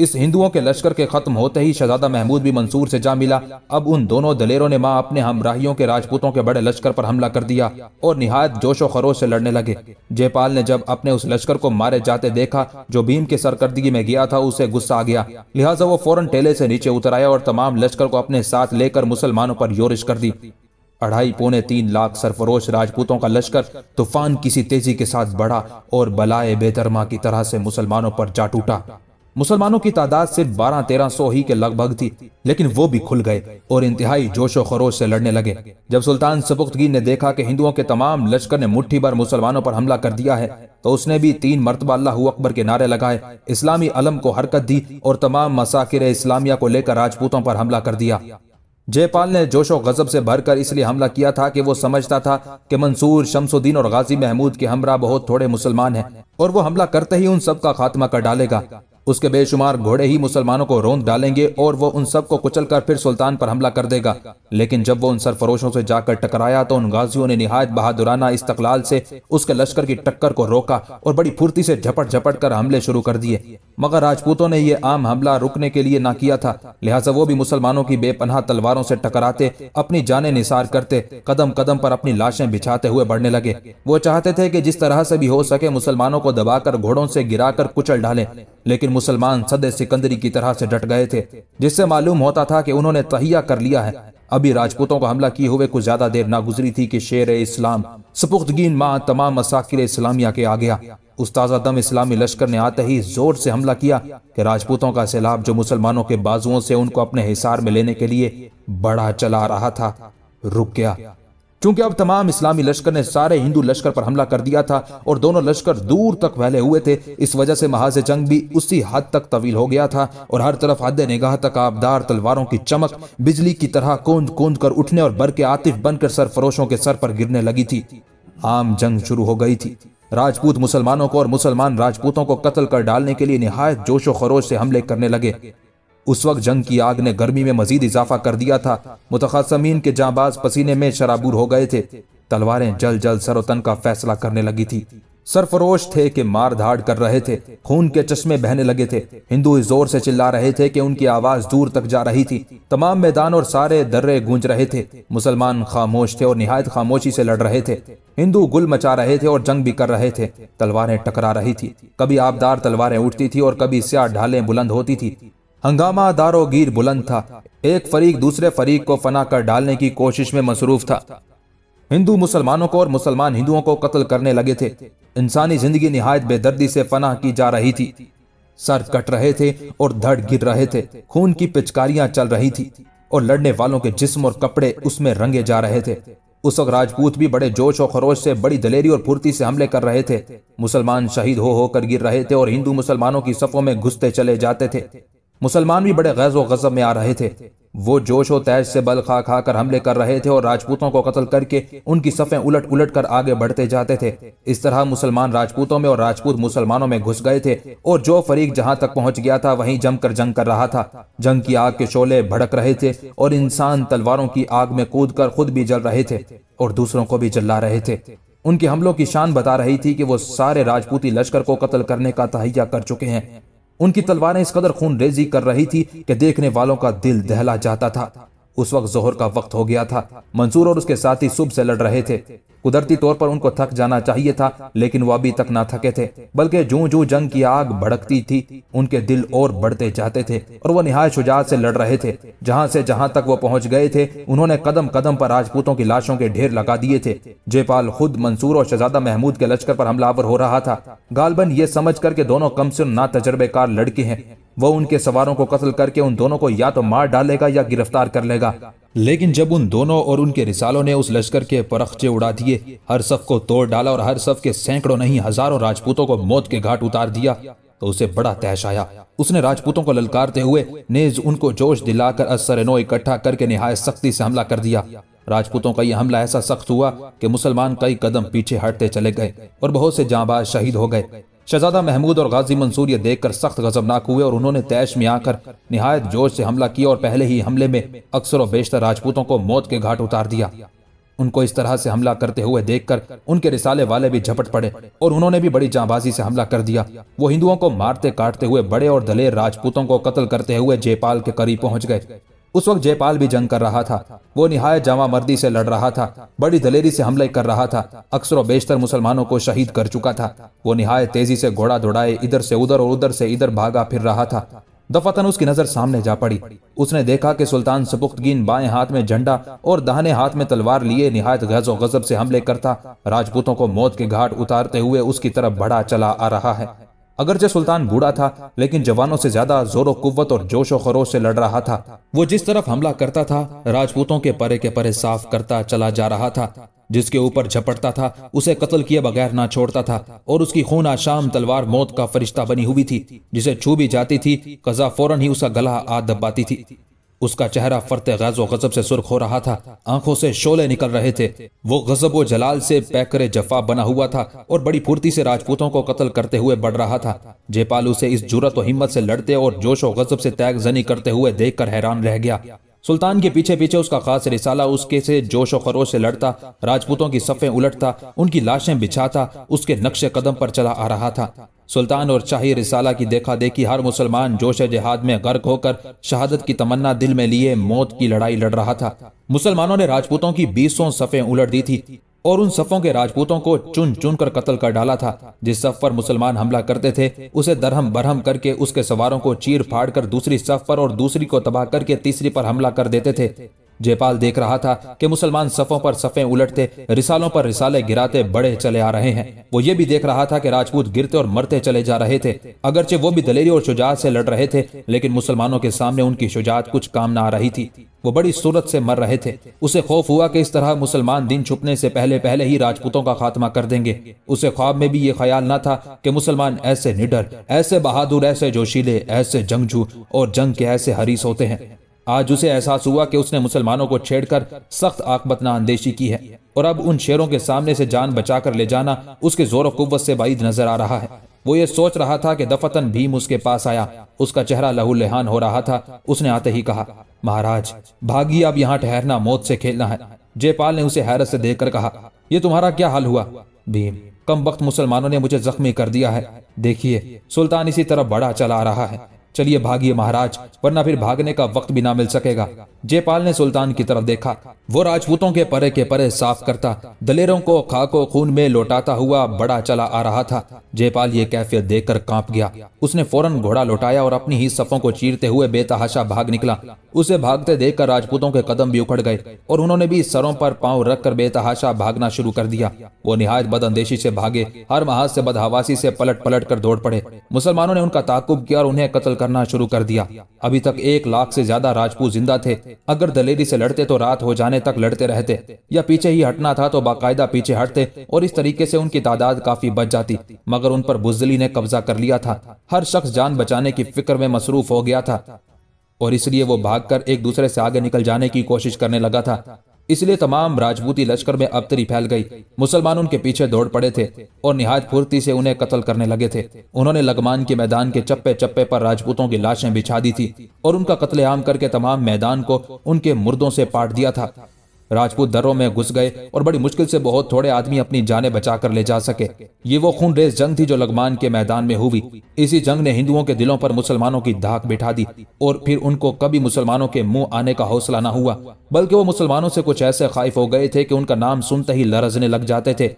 इस हिंदुओं के लश्कर के खत्म होते ही शहजादा महमूद भी मंसूर से जा मिला अब उन दोनों दलेरों ने माँ अपने हमराहियों के राजपूतों के बड़े लश्कर पर हमला कर दिया और निहायत जोशो खरोश से लड़ने लगे जयपाल ने जब अपने उस लश्कर को मारे जाते देखा जो भीम के सरकर्दगी में गया था उसे गुस्सा आ गया लिहाजा वो फौरन टेले से नीचे उतर आया और तमाम लश्कर को अपने साथ लेकर मुसलमानों पर योरिश कर दी अढ़ाई पौने तीन लाख सरफरोश राजपूतों का लश्कर तूफान किसी तेजी के साथ बढ़ा और बलाए बेदरमा की तरह से मुसलमानों पर जा टूटा मुसलमानों की तादाद सिर्फ बारह तेरह सौ ही के लगभग थी लेकिन वो भी खुल गए और इंतहाई जोशो खरोश से लड़ने लगे जब सुल्तान सबुख्तगी ने देखा कि हिंदुओं के तमाम लश्कर ने मुठ्ठी भर मुसलमानों पर हमला कर दिया है तो उसने भी तीन मरतबा अल्लाह अकबर के नारे लगाए इस्लामी अलम को हरकत दी और तमाम मसाकिर इस्लामिया को लेकर राजपूतों पर हमला कर दिया जयपाल ने जोशो गजब से भरकर इसलिए हमला किया था कि वो समझता था कि मंसूर शमसुद्दीन और गाजी महमूद के हमरा बहुत थोड़े मुसलमान हैं और वो हमला करते ही उन सब का खात्मा कर डालेगा उसके बेशुमार घोड़े ही मुसलमानों को रोंद डालेंगे और वो उन सबको कुचल कर फिर सुल्तान पर हमला कर देगा लेकिन जब वो उन सरफरोशों से जाकर टकराया तो उन गाजियों ने निहायत बहादुराना इस्तकलाल से उसके लश्कर की टक्कर को रोका और बड़ी फुर्ती से झपट झपट कर हमले शुरू कर दिए मगर राजपूतों ने ये आम हमला रुकने के लिए ना किया था लिहाजा वो भी मुसलमानों की बेपनाह तलवारों से टकराते अपनी जाने निसार करते कदम कदम पर अपनी लाशें बिछाते हुए बढ़ने लगे वो चाहते थे कि जिस तरह से भी हो सके मुसलमानों को दबाकर घोड़ों से गिराकर कुचल डालें लेकिन मुसलमान सदे सिकंदरी की तरह से डट गए थे जिससे मालूम होता था कि उन्होंने तहिया कर लिया है अभी राजपूतों को हमला किए हुए कुछ ज्यादा देर ना गुजरी थी कि शेर इस्लाम सपुख्तगीन माँ तमाम मसाकिर इस्लामिया के आ गया उस ताजा दम इस्लामी लश्कर ने आते ही जोर से हमला किया कि राजपूतों का सैलाब जो मुसलमानों के बाजुओं से उनको अपने हिसार में लेने के लिए बड़ा चला रहा था रुक गया चूंकि अब तमाम इस्लामी लश्कर ने सारे हिंदू लश्कर पर हमला कर दिया था और दोनों लश्कर दूर तक फैले हुए थे इस वजह से महाज जंग भी उसी हद तक तवील हो गया था और हर तरफ हद निगाह तक आबदार तलवारों की चमक बिजली की तरह कोंद कोंद कर उठने और बर के आतिफ बनकर सरफरोशों के सर पर गिरने लगी थी आम जंग शुरू हो गई थी राजपूत मुसलमानों को और मुसलमान राजपूतों को कत्ल कर डालने के लिए निहायत जोशो खरोश से हमले करने लगे उस वक्त जंग की आग ने गर्मी में मजीद इजाफा कर दिया था मुतखसमीन के जाबाज पसीने में शराबूर हो गए थे तलवारें जल जल सरोतन का फैसला करने लगी थी सरफरोश थे कि मार धाड़ कर रहे थे खून के चश्मे बहने लगे थे हिंदू इस जोर से चिल्ला रहे थे कि उनकी आवाज दूर तक जा रही थी तमाम मैदान और सारे दर्रे गूंज रहे थे मुसलमान खामोश थे और निहायत खामोशी से लड़ रहे थे हिंदू गुल मचा रहे थे और जंग भी कर रहे थे तलवारें टकरा रही थी कभी आबदार तलवारें उठती थी और कभी स्या ढाले बुलंद होती थी हंगामा दारो बुलंद था एक फरीक दूसरे फरीक को फना कर डालने की कोशिश में मसरूफ था हिंदू मुसलमानों को और मुसलमान हिंदुओं को कत्ल करने लगे थे इंसानी जिंदगी निहायत बेदर्दी से फना की जा रही थी सर कट रहे थे और धड़ गिर रहे थे खून की पिचकारियां चल रही थी और लड़ने वालों के जिस्म और कपड़े उसमें रंगे जा रहे थे उस वक्त राजपूत भी बड़े जोश और खरोश से बड़ी दलेरी और फुर्ती से हमले कर रहे थे मुसलमान शहीद हो होकर गिर रहे थे और हिंदू मुसलमानों की सफों में घुसते चले जाते थे मुसलमान भी बड़े गैज़ व गज़ब में आ रहे थे वो जोश व तैश से बल खा खा कर हमले कर रहे थे और राजपूतों को कत्ल करके उनकी सफ़ें उलट उलट कर आगे बढ़ते जाते थे इस तरह मुसलमान राजपूतों में और राजपूत मुसलमानों में घुस गए थे और जो फरीक जहाँ तक पहुँच गया था वहीं जमकर जंग कर रहा था जंग की आग के शोले भड़क रहे थे और इंसान तलवारों की आग में कूद कर खुद भी जल रहे थे और दूसरों को भी जला रहे थे उनके हमलों की शान बता रही थी कि वो सारे राजपूती लश्कर को कत्ल करने का तहैया कर चुके हैं उनकी तलवारें इस कदर खून रेजी कर रही थी कि देखने वालों का दिल दहला जाता था उस वक्त जोहर का वक्त हो गया था मंसूर और उसके साथी सुबह से लड़ रहे थे कुदरती तौर पर उनको थक जाना चाहिए था लेकिन वो अभी तक ना थके थे बल्कि जू जू जंग की आग भड़कती थी उनके दिल और बढ़ते जाते थे और वो निहाय शुजात से लड़ रहे थे जहां से जहां तक वो पहुंच गए थे उन्होंने कदम कदम पर राजपूतों की लाशों के ढेर लगा दिए थे जयपाल खुद मंसूर और शहजादा महमूद के लश्कर पर हमलावर हो रहा था गालबन ये समझ कर के दोनों कम से ना तजर्बेकार लड़के हैं वो उनके सवारों को कत्ल करके उन दोनों को या तो मार डालेगा या गिरफ्तार कर लेगा लेकिन जब उन दोनों और उनके रिसालों ने उस लश्कर के परखचे उड़ा दिए हर सफ को तोड़ डाला और हर सफ के सैकड़ों नहीं हजारों राजपूतों को मौत के घाट उतार दिया तो उसे बड़ा तहश आया उसने राजपूतों को ललकारते हुए नेज उनको जोश दिलाकर असर नो इकट्ठा करके नहायत सख्ती से हमला कर दिया राजपूतों का यह हमला ऐसा सख्त हुआ कि मुसलमान कई कदम पीछे हटते चले गए और बहुत से जाबाज शहीद हो गए शहजादा महमूद और गाजी मंसूर ये देखकर सख्त गजबनाक हुए और उन्होंने तैश में आकर निहायत जोश से हमला किया और पहले ही हमले में अक्सर और बेशतर राजपूतों को मौत के घाट उतार दिया उनको इस तरह से हमला करते हुए देखकर उनके रिसाले वाले भी झपट पड़े और उन्होंने भी बड़ी जाबाजी से हमला कर दिया वो हिंदुओं को मारते काटते हुए बड़े और दलेर राजपूतों को कत्ल करते हुए जयपाल के करीब पहुंच गए उस वक्त जयपाल भी जंग कर रहा था वो निहायत जामा मर्दी से लड़ रहा था बड़ी दलेरी से हमले कर रहा था अक्सर बेशतर मुसलमानों को शहीद कर चुका था वो निहायत तेजी से घोड़ा दौड़ाए इधर से उधर और उधर से इधर भागा फिर रहा था दफातन उसकी नजर सामने जा पड़ी उसने देखा कि सुल्तान सपुख्तगीन बाएं हाथ में झंडा और दाहने हाथ में तलवार लिए निहायत गजो गजब से हमले करता राजपूतों को मौत के घाट उतारते हुए उसकी तरफ बढ़ा चला आ रहा है अगरचे सुल्तान बूढ़ा था लेकिन जवानों से ज्यादा जोरों कुत और जोशो खरोश से लड़ रहा था वो जिस तरफ हमला करता था राजपूतों के परे के परे साफ करता चला जा रहा था जिसके ऊपर झपटता था उसे कत्ल किए बगैर ना छोड़ता था और उसकी खून आशाम तलवार मौत का फरिश्ता बनी हुई थी जिसे छू भी जाती थी कजा फौरन ही उसका गला आ दबाती थी उसका चेहरा फरते गैज गजब से सुर्ख हो रहा था आंखों से शोले निकल रहे थे वो गजब व जलाल से पैकर जफा बना हुआ था और बड़ी फुर्ती से राजपूतों को कत्ल करते हुए बढ़ रहा था जयपाल उसे इस जुरत और हिम्मत से लड़ते और जोश व गजब से तैग जनी करते हुए देख कर हैरान रह गया सुल्तान के पीछे पीछे उसका खास रिसाला उसके से जोश व खरोश से लड़ता राजपूतों की सफ़ें उलटता उनकी लाशें बिछाता उसके नक्शे कदम पर चला आ रहा था सुल्तान और शाही रिसाला की देखा देखी हर मुसलमान जोश जहाद में गर्क होकर शहादत की तमन्ना दिल में लिए मौत की लड़ाई लड़ रहा था मुसलमानों ने राजपूतों की बीसों सफ़े उलट दी थी और उन सफ़ों के राजपूतों को चुन चुन कर कत्ल कर डाला था जिस सफ पर मुसलमान हमला करते थे उसे दरहम बरहम करके उसके सवारों को चीर फाड़ कर दूसरी सफ पर और दूसरी को तबाह करके तीसरी पर हमला कर देते थे जयपाल देख रहा था कि मुसलमान सफ़ों पर सफे उलटते रिसालों पर रिसाले गिराते बड़े चले आ रहे हैं वो ये भी देख रहा था कि राजपूत गिरते और मरते चले जा रहे थे अगरचे वो भी दलेरी और शुजात से लड़ रहे थे लेकिन मुसलमानों के सामने उनकी शुजात कुछ काम न आ रही थी वो बड़ी सूरत से मर रहे थे उसे खौफ हुआ कि इस तरह मुसलमान दिन छुपने से पहले पहले ही राजपूतों का खात्मा कर देंगे उसे ख्वाब में भी ये ख्याल ना था कि मुसलमान ऐसे निडर ऐसे बहादुर ऐसे जोशीले ऐसे जंगजू और जंग के ऐसे हरीस होते हैं आज उसे एहसास हुआ कि उसने मुसलमानों को छेड़कर सख्त आकबतना अंदेशी की है और अब उन शेरों के सामने से जान बचाकर ले जाना उसके जोर कुत से बाइद नजर आ रहा है वो ये सोच रहा था कि दफतन भीम उसके पास आया उसका चेहरा लहूलहान हो रहा था उसने आते ही कहा महाराज भागी अब यहाँ ठहरना मौत से खेलना है जयपाल ने उसे हैरत से देख कहा यह तुम्हारा क्या हाल हुआ भीम कम वक्त मुसलमानों ने मुझे जख्मी कर दिया है देखिए सुल्तान इसी तरह बड़ा चला रहा है चलिए भागिए महाराज वरना फिर भागने का वक्त भी ना मिल सकेगा जयपाल ने सुल्तान की तरफ देखा वो राजपूतों के परे के परे साफ करता दलेरों को खाको खून में लौटाता हुआ बड़ा चला आ रहा था जयपाल ये कैफियत देखकर कांप गया उसने फौरन घोड़ा लौटाया और अपनी ही सफों को चीरते हुए बेतहाशा भाग निकला उसे भागते देखकर राजपूतों के कदम भी उखड़ गए और उन्होंने भी सरों पर पांव रखकर बेतहाशा भागना शुरू कर दिया वो निहायत बदअंदेशी से भागे हर महाज से बदहावासी से पलट पलट कर दौड़ पड़े मुसलमानों ने उनका ताकुब किया और उन्हें कत्ल कर करना शुरू कर दिया अभी तक एक लाख से ज्यादा राजपूत जिंदा थे अगर दलेरी से लड़ते तो रात हो जाने तक लड़ते रहते या पीछे ही हटना था तो बाकायदा पीछे हटते और इस तरीके से उनकी तादाद काफी बच जाती मगर उन पर बुजली ने कब्जा कर लिया था हर शख्स जान बचाने की फिक्र में मसरूफ हो गया था और इसलिए वो भागकर एक दूसरे से आगे निकल जाने की कोशिश करने लगा था इसलिए तमाम राजपूती लश्कर में अबतरी फैल गई मुसलमान उनके पीछे दौड़ पड़े थे और निहायत फुर्ती से उन्हें कत्ल करने लगे थे उन्होंने लगमान के मैदान के चप्पे चप्पे पर राजपूतों की लाशें बिछा दी थी और उनका कत्लेआम करके तमाम मैदान को उनके मुर्दों से पाट दिया था राजपूत दरों में घुस गए और बड़ी मुश्किल से बहुत थोड़े आदमी अपनी जानें बचा कर ले जा सके ये वो खून रेस जंग थी जो लगमान के मैदान में हुई इसी जंग ने हिंदुओं के दिलों पर मुसलमानों की धाक बिठा दी और फिर उनको कभी मुसलमानों के मुंह आने का हौसला न हुआ बल्कि वो मुसलमानों से कुछ ऐसे खाइफ हो गए थे कि उनका नाम सुनते ही लरजने लग जाते थे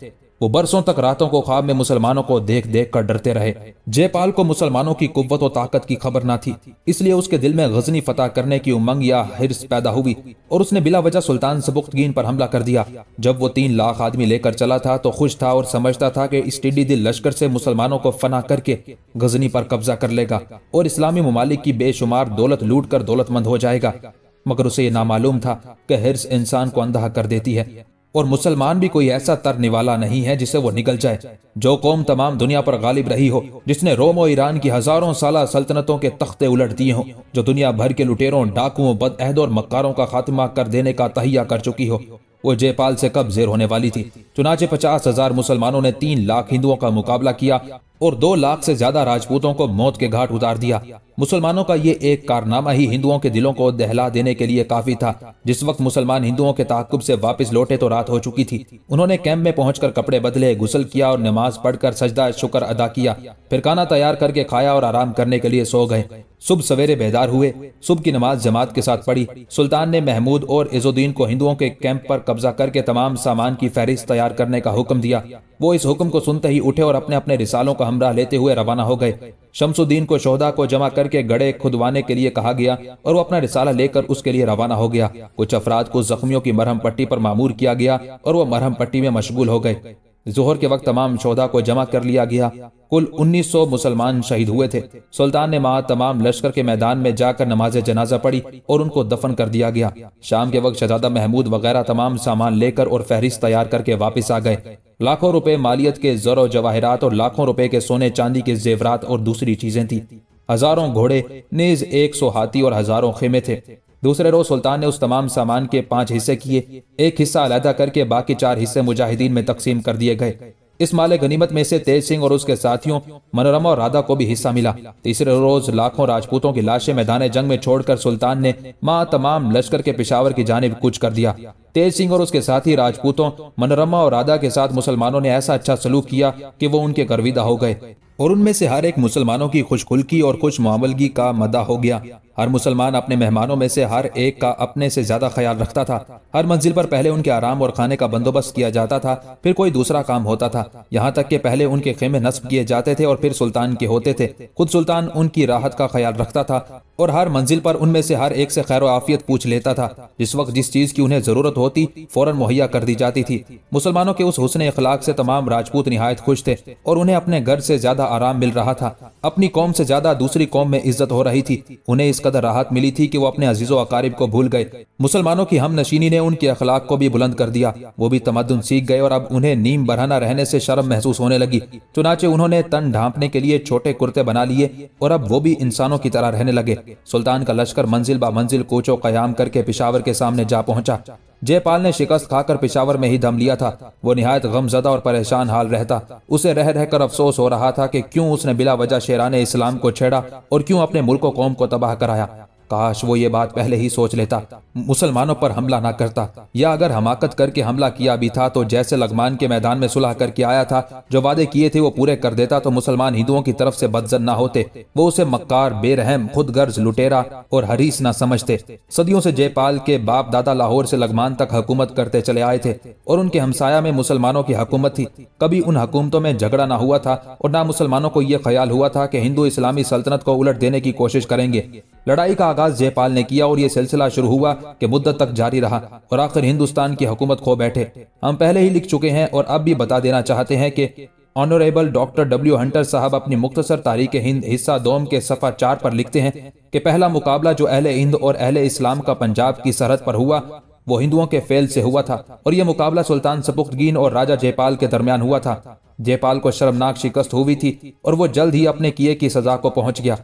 वो बरसों तक रातों को ख्वाब में मुसलमानों को देख देख कर डरते रहे जयपाल को मुसलमानों की कुत और ताकत की खबर ना थी इसलिए उसके दिल में गजनी फतह करने की उमंग या हिरस पैदा हुई और उसने बिला वजह सुल्तान सबुख्तगीन पर हमला कर दिया जब वो तीन लाख आदमी लेकर चला था तो खुश था और समझता था कि इस टिड्डी दिल लश्कर से मुसलमानों को फना करके गजनी पर कब्जा कर लेगा और इस्लामी ममालिक की बेशुमार दौलत लूट कर दौलतमंद हो जाएगा मगर उसे ये नामालूम था कि हिरस इंसान को अंधा कर देती है और मुसलमान भी कोई ऐसा तरने वाला नहीं है जिसे वो निकल जाए जो कौम तमाम दुनिया पर गालिब रही हो जिसने रोम और ईरान की हजारों साल सल्तनतों के तख्ते उलट दिए हों जो दुनिया भर के लुटेरों डाकुओं बदअहद और मक्कारों का खात्मा कर देने का तहिया कर चुकी हो वो जयपाल से कब जेर होने वाली थी चुनाचे पचास हजार मुसलमानों ने तीन लाख हिंदुओं का मुकाबला किया और दो लाख से ज्यादा राजपूतों को मौत के घाट उतार दिया मुसलमानों का ये एक कारनामा ही हिंदुओं के दिलों को दहला देने के लिए काफी था जिस वक्त मुसलमान हिंदुओं के ताकुब से वापस लौटे तो रात हो चुकी थी उन्होंने कैंप में पहुंचकर कपड़े बदले गुसल किया और नमाज पढ़कर सजदा शुक्र अदा किया फिर खाना तैयार करके खाया और आराम करने के लिए सो गए सुबह सवेरे बेदार हुए सुबह की नमाज जमात के साथ पढ़ी सुल्तान ने महमूद और इजुद्दीन को हिंदुओं के कैंप पर कब्जा करके तमाम सामान की फहरिस्त तैयार करने का हुक्म दिया वो इस हुक्म को सुनते ही उठे और अपने अपने रिसालों का हमरा लेते हुए रवाना हो गए शमसुद्दीन को शोहदा को जमा करके गड़े खुदवाने के लिए कहा गया और वो अपना रिसाला लेकर उसके लिए रवाना हो गया कुछ अफराद को जख्मियों की मरहम पट्टी पर मामूर किया गया और वो मरहम पट्टी में मशगूल हो गए जोहर के वक्त तमाम शोधा को जमा कर लिया गया कुल 1900 मुसलमान शहीद हुए थे सुल्तान ने मां तमाम लश्कर के मैदान में जाकर नमाज जनाजा पढ़ी और उनको दफन कर दिया गया शाम के वक्त शहजादा महमूद वगैरह तमाम सामान लेकर और फहरिस्त तैयार करके वापस आ गए लाखों रुपए मालियत के जरो जवाहरात और लाखों रुपए के सोने चांदी के जेवरात और दूसरी चीजें थी हजारों घोड़े नेज एक सौ हाथी और हजारों खेमे थे दूसरे रोज सुल्तान ने उस तमाम सामान के पांच हिस्से किए एक हिस्सा अलहदा करके बाकी चार हिस्से मुजाहिदीन में तकसीम कर दिए गए इस माले गनीमत में से तेज सिंह और उसके साथियों मनोरमा और राधा को भी हिस्सा मिला तीसरे रोज लाखों राजपूतों की लाशें मैदान जंग में छोड़कर सुल्तान ने माँ तमाम लश्कर के पिशावर की जानब कुछ कर दिया तेज सिंह और उसके साथी राजपूतों मनोरमा और राधा के साथ मुसलमानों ने ऐसा अच्छा सलूक किया कि वो उनके गर्विदा हो गए और उनमें से हर एक मुसलमानों की खुशखुल्की और खुश मामलगी का मदा हो गया हर मुसलमान अपने मेहमानों में से हर एक का अपने से ज्यादा ख्याल रखता था हर मंजिल पर पहले उनके आराम और खाने का बंदोबस्त किया जाता था फिर कोई दूसरा काम होता था यहाँ तक कि पहले उनके खेमे नस्ब किए जाते थे और फिर सुल्तान के होते थे खुद सुल्तान उनकी राहत का ख्याल रखता था और हर मंजिल पर उनमें से हर एक से खैर आफियत पूछ लेता था जिस वक्त जिस चीज की उन्हें जरूरत हो होती फौरन मुहैया कर दी जाती थी मुसलमानों के उस हुसन अखलाक से तमाम राजपूत नहायत खुश थे और उन्हें अपने घर से ज्यादा आराम मिल रहा था अपनी कौम से ज्यादा दूसरी कौम में इज्जत हो रही थी उन्हें इस कदर राहत मिली थी कि वो अपने अजीजों अकारिब को भूल गए मुसलमानों की हम नशीनी ने उनके अखलाक को भी बुलंद कर दिया वो भी तमदन सीख गए और अब उन्हें नीम बरहना रहने से शर्म महसूस होने लगी चुनाचे उन्होंने तन ढांपने के लिए छोटे कुर्ते बना लिए और अब वो भी इंसानों की तरह रहने लगे सुल्तान का लश्कर मंजिल बा मंजिल कोचो कयाम करके पिशावर के सामने जा पहुंचा जयपाल ने शिकस्त खाकर पिशावर में ही दम लिया था वो निहायत गमजदा और परेशान हाल रहता उसे रह रहकर अफसोस हो रहा था कि क्यों उसने बिला वजह शेरान इस्लाम को छेड़ा और क्यों अपने मुल्क कौम को तबाह कराया काश वो ये बात पहले ही सोच लेता मुसलमानों पर हमला ना करता या अगर हमाकत करके हमला किया भी था तो जैसे लगमान के मैदान में सुलह करके आया था जो वादे किए थे वो पूरे कर देता तो मुसलमान हिंदुओं की तरफ से बदजन ना होते वो उसे मक्कार बेरहम खुद गर्ज लुटेरा और हरीस ना समझते सदियों से जयपाल के बाप दादा लाहौर से लगमान तक हुकूमत करते चले आए थे और उनके हमसाया में मुसलमानों की हुकूमत थी कभी उन हुकूमतों में झगड़ा ना हुआ था और ना मुसलमानों को यह ख्याल हुआ था कि हिंदू इस्लामी सल्तनत को उलट देने की कोशिश करेंगे लड़ाई का आगाज जयपाल ने किया और ये सिलसिला शुरू हुआ कि मुद्दत तक जारी रहा और आखिर हिंदुस्तान की हुकूमत खो बैठे हम पहले ही लिख चुके हैं और अब भी बता देना चाहते हैं कि ऑनरेबल डॉक्टर डब्ल्यू हंटर साहब अपनी मुख्तसर तारीख हिंद हिस्सा दोम के सफ़ा चार पर लिखते हैं कि पहला मुकाबला जो अहल हिंद और अहल इस्लाम का पंजाब की सरहद पर हुआ वो हिंदुओं के फेल से हुआ था और यह मुकाबला सुल्तान सपुख्तगीन और राजा जयपाल के दरमियान हुआ था जयपाल को शर्मनाक शिकस्त हुई थी और वो जल्द ही अपने किए की सजा को पहुंच गया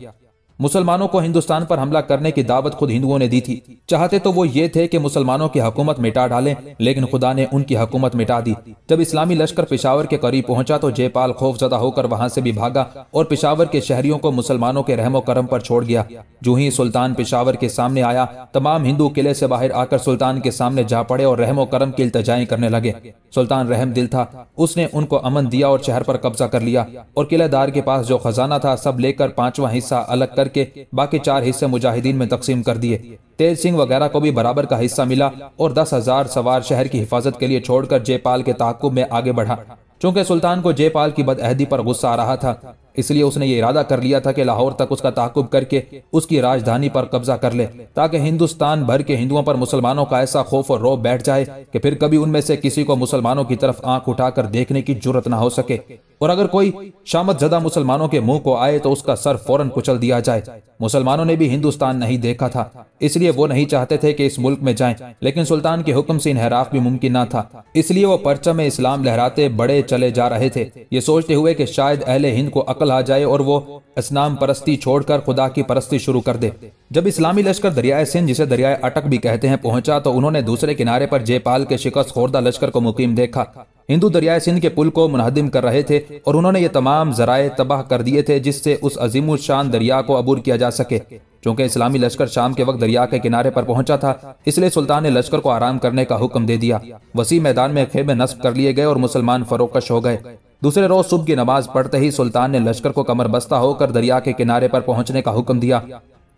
मुसलमानों को हिंदुस्तान पर हमला करने की दावत खुद हिंदुओं ने दी थी चाहते तो वो ये थे कि मुसलमानों की हुकूमत मिटा डालें लेकिन खुदा ने उनकी हुकूमत मिटा दी जब इस्लामी लश्कर पिशावर के करीब पहुंचा तो जयपाल खौफजदा होकर वहां से भी भागा और पिशावर के शहरियों को मुसलमानों के रहमो करम पर छोड़ गया जो ही सुल्तान पिशावर के सामने आया तमाम हिंदू किले से बाहर आकर सुल्तान के सामने जा पड़े और रहमो करम की इल्तजाएं करने लगे सुल्तान रहम दिल था उसने उनको अमन दिया और शहर पर कब्जा कर लिया और किलेदार के पास जो खजाना था सब लेकर पांचवा हिस्सा अलग कर करके बाकी चार हिस्से मुजाहिदीन में तकसीम कर दिए तेज सिंह वगैरह को भी बराबर का हिस्सा मिला और दस हजार सवार शहर की हिफाजत के लिए छोड़कर जयपाल के ताकुब में आगे बढ़ा चूंकि सुल्तान को जयपाल की बदअहदी पर गुस्सा आ रहा था इसलिए उसने ये इरादा कर लिया था कि लाहौर तक उसका ताकुब करके उसकी राजधानी पर कब्जा कर ले ताकि हिंदुस्तान भर के हिंदुओं पर मुसलमानों का ऐसा खौफ और रोब बैठ जाए कि फिर कभी उनमें से किसी को मुसलमानों की तरफ आंख उठाकर देखने की जरूरत ना हो सके और अगर कोई शामत जदा मुसलमानों के मुंह को आए तो उसका सर फौरन कुचल दिया जाए मुसलमानों ने भी हिंदुस्तान नहीं देखा था इसलिए वो नहीं चाहते थे कि इस मुल्क में जाएं लेकिन सुल्तान के हुक्म से इनहराफ भी मुमकिन न था इसलिए वो परचम इस्लाम लहराते बड़े चले जा रहे थे ये सोचते हुए कि शायद अहले हिंद को अकल आ जाए और वो इस्लाम परस्ती छोड़कर खुदा की परस्ती शुरू कर दे जब इस्लामी लश्कर दरियाए सिंध जिसे दरियाए अटक भी कहते हैं पहुंचा तो उन्होंने दूसरे किनारे पर जयपाल के शिकस्त खोरदा लश्कर को मुकीम देखा हिंदू दरियाए सिंध के पुल को मुनहदिम कर रहे थे और उन्होंने ये तमाम जराए तबाह कर दिए थे जिससे उस अजीम शान दरिया को अबूर किया जा सके चूंकि इस्लामी लश्कर शाम के वक्त दरिया के किनारे पर पहुंचा था इसलिए सुल्तान ने लश्कर को आराम करने का हुक्म दे दिया वसी मैदान में खेमे नस्ब कर लिए गए और मुसलमान फरोकश हो गए दूसरे रोज सुबह की नमाज पढ़ते ही सुल्तान ने लश्कर को कमर बस्ता होकर दरिया के किनारे पर पहुंचने का हुक्म दिया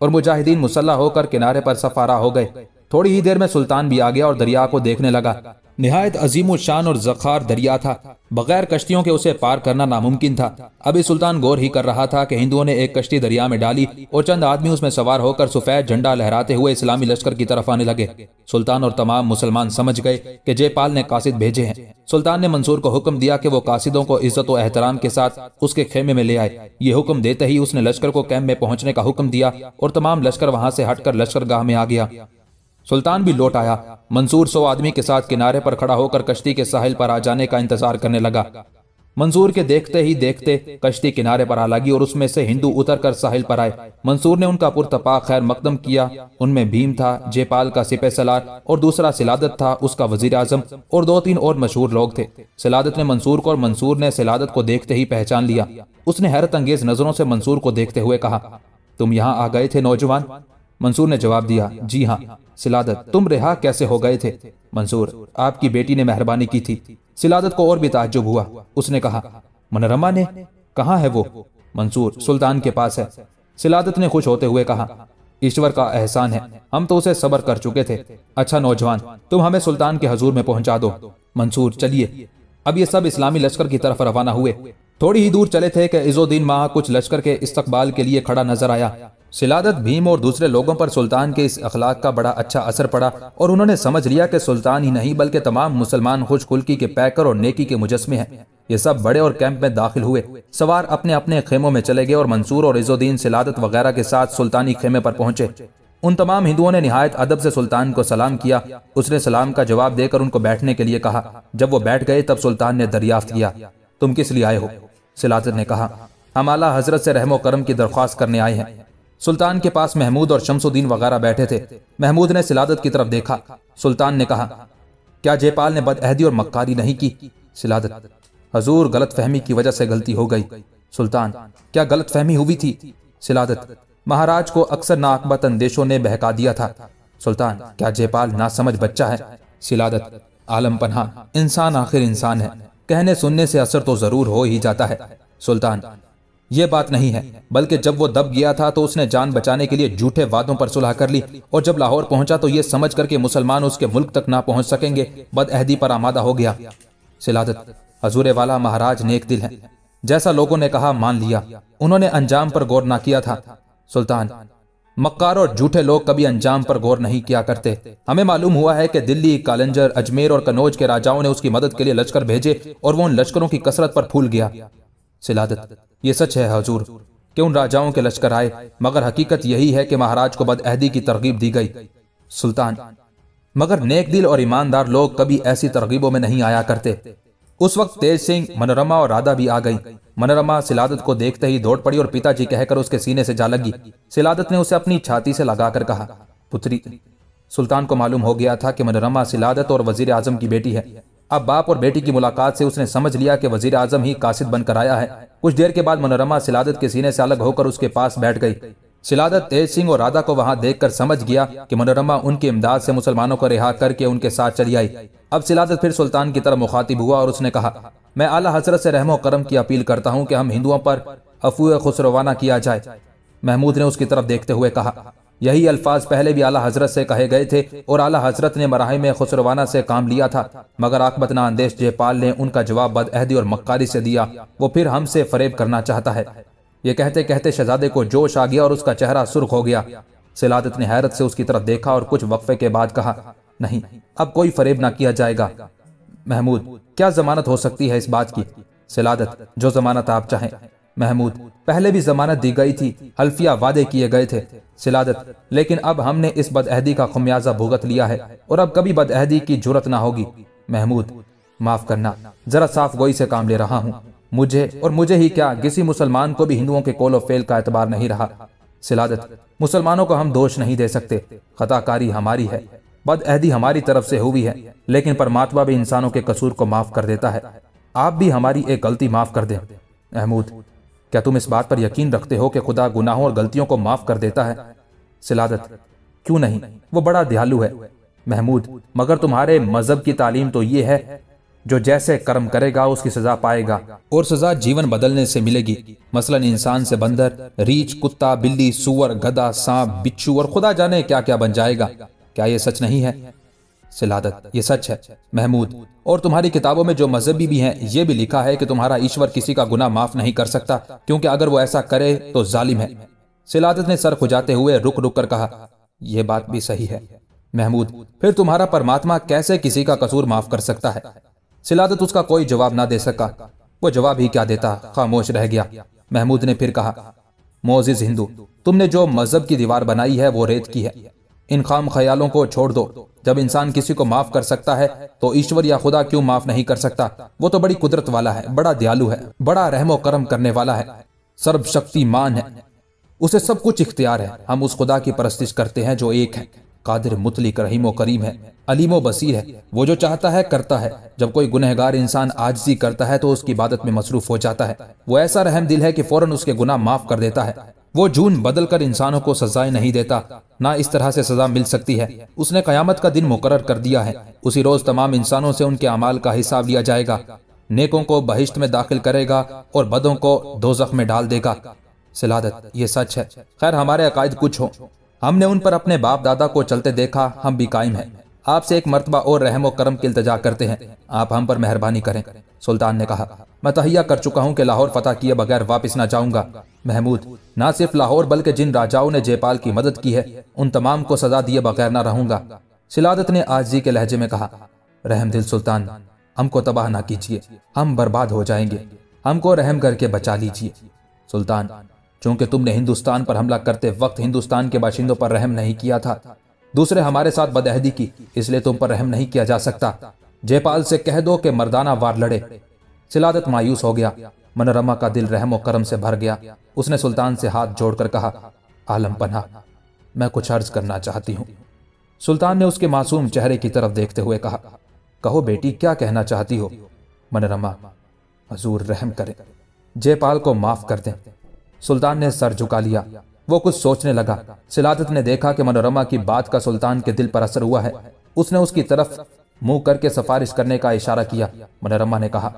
और मुजाहिदीन मुसल्ला होकर किनारे पर सफारा हो गए थोड़ी ही देर में सुल्तान भी आ गया और दरिया को देखने लगा नहायत अजीम शान और जखार दरिया था बगैर कश्तियों के उसे पार करना नामुमकिन था अभी सुल्तान गौर ही कर रहा था कि हिंदुओं ने एक कश्ती दरिया में डाली और चंद आदमी उसमें सवार होकर सफेद झंडा लहराते हुए इस्लामी लश्कर की तरफ आने लगे सुल्तान और तमाम मुसलमान समझ गए कि जयपाल ने कासिद भेजे हैं सुल्तान ने मंसूर को हुक्म दिया कि वो कासिदों को इज्जत और एहतराम के साथ उसके खेमे में ले आए ये हुक्म देते ही उसने लश्कर को कैम्प में पहुंचने का हुक्म दिया और तमाम लश्कर वहां से हटकर लश्कर गाह में आ गया सुल्तान भी लौट आया मंसूर सौ आदमी के साथ किनारे पर खड़ा होकर कश्ती के साहिल पर आ जाने का इंतजार करने लगा मंसूर के देखते ही देखते कश्ती किनारे पर आ लगी और उसमें से हिंदू उतर कर साहिल पर आए मंसूर ने उनका पुरतपा खैर मकदम किया उनमें भीम था जयपाल का सिपे सलार और दूसरा सिलादत था उसका वजीर आजम और दो तीन और मशहूर लोग थे सिलादत ने मंसूर को और मंसूर ने सिलादत को देखते ही पहचान लिया उसने हैरत अंगेज नजरों से मंसूर को देखते हुए कहा तुम यहाँ आ गए थे नौजवान मंसूर ने जवाब दिया जी हाँ सिलादत तुम रिहा कैसे हो गए थे मंसूर आपकी बेटी ने मेहरबानी की थी सिलादत को और भी ताज्जुब हुआ उसने कहा मनोरमा ने कहा है वो मंसूर सुल्तान के पास है सिलादत ने खुश होते हुए कहा ईश्वर का एहसान है हम तो उसे सबर कर चुके थे अच्छा नौजवान तुम हमें सुल्तान के हजूर में पहुंचा दो मंसूर चलिए अब ये सब इस्लामी लश्कर की तरफ रवाना हुए थोड़ी ही दूर चले थे कि इज़ोद्दीन माह कुछ लश्कर के इस्तकबाल के लिए खड़ा नजर आया सिलादत भीम और दूसरे लोगों पर सुल्तान के इस अखलाक का बड़ा अच्छा असर पड़ा और उन्होंने समझ लिया कि सुल्तान ही नहीं बल्कि तमाम मुसलमान खुश खुल्की के पैकर और नेकी के मुजस्मे हैं ये सब बड़े और कैंप में दाखिल हुए सवार अपने अपने खेमों में चले गए और मंसूर और इजोद्दीन सिलादत वगैरह के साथ सुल्तानी खेमे पर पहुंचे उन तमाम हिंदुओं ने नहायत अदब से सुल्तान को सलाम किया उसने सलाम का जवाब देकर उनको बैठने के लिए कहा जब वो बैठ गए तब सुल्तान ने दरियाफ्त किया तुम किस लिए आए हो सिलादत ने कहा हम आला हजरत से रहमो करम की दरख्वास्त करने आए हैं सुल्तान के पास महमूद और शमसुद्दीन वगैरह बैठे थे महमूद ने सिलादत की तरफ देखा सुल्तान ने कहा क्या जयपाल ने बदअहदी और मक्कारी नहीं की सिलादत हजूर गलत फहमी की वजह से गलती हो गई सुल्तान क्या गलत फहमी हुई थी सिलादत महाराज को अक्सर नाकबत अंदेशों ने बहका दिया था सुल्तान क्या जयपाल नासमझ बच्चा है सिलादत आलम पन्हा इंसान आखिर इंसान है कहने सुनने से असर तो जरूर हो ही जाता है सुल्तान ये बात नहीं है बल्कि जब वो दब गया था तो उसने जान बचाने के लिए झूठे वादों पर सुलह कर ली और जब लाहौर पहुंचा तो ये समझ करके मुसलमान उसके मुल्क तक ना पहुंच सकेंगे बदअहदी पर आमादा हो गया सिलादत हजूरे वाला महाराज नेक दिल है जैसा लोगों ने कहा मान लिया उन्होंने अंजाम पर गौर ना किया था सुल्तान मक्कार और झूठे लोग कभी अंजाम पर गौर नहीं किया करते हमें मालूम हुआ है कि दिल्ली कालंजर अजमेर और कनौज के राजाओं ने उसकी मदद के लिए लश्कर भेजे और वो उन लश्करों की कसरत पर फूल गया सिलादत ये सच है हजूर कि उन राजाओं के लश्कर आए मगर हकीकत यही है कि महाराज को बदअहदी की तरगीब दी गई सुल्तान मगर नेक दिल और ईमानदार लोग कभी ऐसी तरगीबों में नहीं आया करते उस वक्त तेज सिंह मनोरमा और राधा भी आ गई मनोरमा सिलादत को देखते ही दौड़ पड़ी और पिताजी कहकर उसके सीने से जा लगी सिलादत ने उसे अपनी छाती से लगाकर कहा पुत्री सुल्तान को मालूम हो गया था कि मनोरमा सिलादत और वजीर आजम की बेटी है अब बाप और बेटी की मुलाकात से उसने समझ लिया कि वजीर आजम ही कासिद बनकर आया है कुछ देर के बाद मनोरमा सिलादत के सीने से अलग होकर उसके पास बैठ गई सिलादत तेज सिंह और राधा को वहां देखकर समझ गया कि मनोरमा उनकी इमदाद से मुसलमानों को रिहा करके उनके साथ चली आई अब सिलादत फिर सुल्तान की तरफ मुखातिब हुआ और उसने कहा मैं आला हजरत से रहमो करम की अपील करता हूँ कि हम हिंदुओं पर अफूह खुसरवाना किया जाए महमूद ने उसकी तरफ देखते हुए कहा यही अल्फाज पहले भी आला हजरत से कहे गए थे और आला हजरत ने मराहे में खुसरवाना से काम लिया था मगर आकबतना अंदेश जयपाल ने उनका जवाब बदअहदी और मक्कारी से दिया वो फिर हमसे फरेब करना चाहता है ये कहते कहते शहजादे को जोश आ गया और उसका चेहरा सुर्ख हो गया सिलादत ने हैरत से उसकी तरफ देखा और कुछ वक्फे के बाद कहा नहीं अब कोई फरेब ना किया जाएगा महमूद क्या जमानत हो सकती है इस बात की सिलादत जो जमानत आप चाहें महमूद पहले भी जमानत दी गई थी हल्फिया वादे किए गए थे सिलादत लेकिन अब हमने इस बदअहदी का खमियाजा भुगत लिया है और अब कभी बदअहदी की जरूरत ना होगी महमूद माफ करना जरा साफ गोई से काम ले रहा हूँ मुझे और मुझे ही क्या किसी मुसलमान को भी हिंदुओं के कोलो फेल का एतबार नहीं रहा सिलादत मुसलमानों को हम दोष नहीं दे सकते खताकारी हमारी है बदअहदी हमारी तरफ से हुई है लेकिन परमात्मा भी इंसानों के कसूर को माफ कर देता है आप भी हमारी एक गलती माफ कर दें महमूद क्या तुम इस बात पर यकीन रखते हो कि खुदा गुनाहों और गलतियों को माफ कर देता है सिलादत क्यों नहीं वो बड़ा दयालु है महमूद मगर तुम्हारे मजहब की तालीम तो ये है जो जैसे कर्म करेगा उसकी सजा पाएगा और सजा जीवन बदलने से मिलेगी मसलन इंसान से बंदर रीछ कुत्ता बिल्ली सुअर गधा सांप बिच्छू और खुदा जाने क्या क्या बन जाएगा क्या ये सच नहीं है सिलादत ये सच है महमूद और तुम्हारी किताबों में जो मजहबी भी हैं ये भी लिखा है कि तुम्हारा ईश्वर किसी का गुना माफ नहीं कर सकता क्योंकि अगर वो ऐसा करे तो जालिम है सिलादत ने सर खुजाते हुए रुक रुक कर कहा यह बात भी सही है महमूद फिर तुम्हारा परमात्मा कैसे किसी का कसूर माफ कर सकता है सिलादत उसका कोई जवाब ना दे सका वो जवाब ही क्या देता खामोश रह गया महमूद ने फिर कहा मोजिज हिंदू तुमने जो मजहब की दीवार बनाई है वो रेत की है इन खाम ख्यालों को छोड़ दो जब इंसान किसी को माफ कर सकता है तो ईश्वर या खुदा क्यों माफ नहीं कर सकता वो तो बड़ी कुदरत वाला है बड़ा दयालु है बड़ा रहमो करम करने वाला है सर्वशक्तिमान है उसे सब कुछ इख्तियार है हम उस खुदा की परस्तिश करते हैं जो एक है कादिर मुतलिक रहीम करीम है अलीमो बसीर है वो जो चाहता है करता है जब कोई गुनहगार इंसान आजजी करता है तो उसकी इबादत में मसरूफ हो जाता है वो ऐसा रहम दिल है कि फौरन उसके गुनाह माफ कर देता है वो जून बदल कर इंसानों को सजाएं नहीं देता ना इस तरह से सजा मिल सकती है उसने कयामत का दिन मुकर कर दिया है उसी रोज तमाम इंसानों से उनके अमाल का हिसाब लिया जाएगा नेकों को बहिश्त में दाखिल करेगा और बदों को दोजख में डाल देगा सिलादत ये सच है खैर हमारे अकायद कुछ हो हमने उन पर अपने बाप दादा को चलते देखा हम भी कायम हैं आपसे एक मरतबा और रहमो करम की इल्तजा करते हैं आप हम पर मेहरबानी करें सुल्तान ने कहा मैं तहिया कर चुका हूँ कि लाहौर फतह किए बगैर वापस ना जाऊंगा महमूद न सिर्फ लाहौर बल्कि जिन राजाओं ने जयपाल की मदद की है उन तमाम को सजा दिए बगैर ना रहूंगा सिलादत ने जी के लहजे में कहा रहम दिल सुल्तान हमको तबाह ना कीजिए हम बर्बाद हो जाएंगे हमको रहम करके बचा लीजिए सुल्तान चूंकि तुमने हिंदुस्तान पर हमला करते वक्त हिंदुस्तान के बाशिंदों पर रहम नहीं किया था दूसरे हमारे साथ बदहदी की इसलिए तुम पर रहम नहीं किया जा सकता जयपाल से कह दो कि मर्दाना वार लड़े सिलादत मायूस हो गया मनोरमा का दिल रहम करम से भर गया उसने सुल्तान से हाथ जोड़कर कहा आलम पना मैं कुछ अर्ज करना चाहती हूँ सुल्तान ने उसके मासूम चेहरे की तरफ देखते हुए कहा कहो बेटी क्या कहना चाहती हो मनोरमा हजूर रहम करें जयपाल को माफ कर दें सुल्तान ने सर झुका लिया वो कुछ सोचने लगा सिलादत ने देखा कि मनोरमा की बात का सुल्तान के दिल पर असर हुआ है उसने उसकी तरफ मुंह करके सिफारिश करने का इशारा किया मनोरमा ने कहा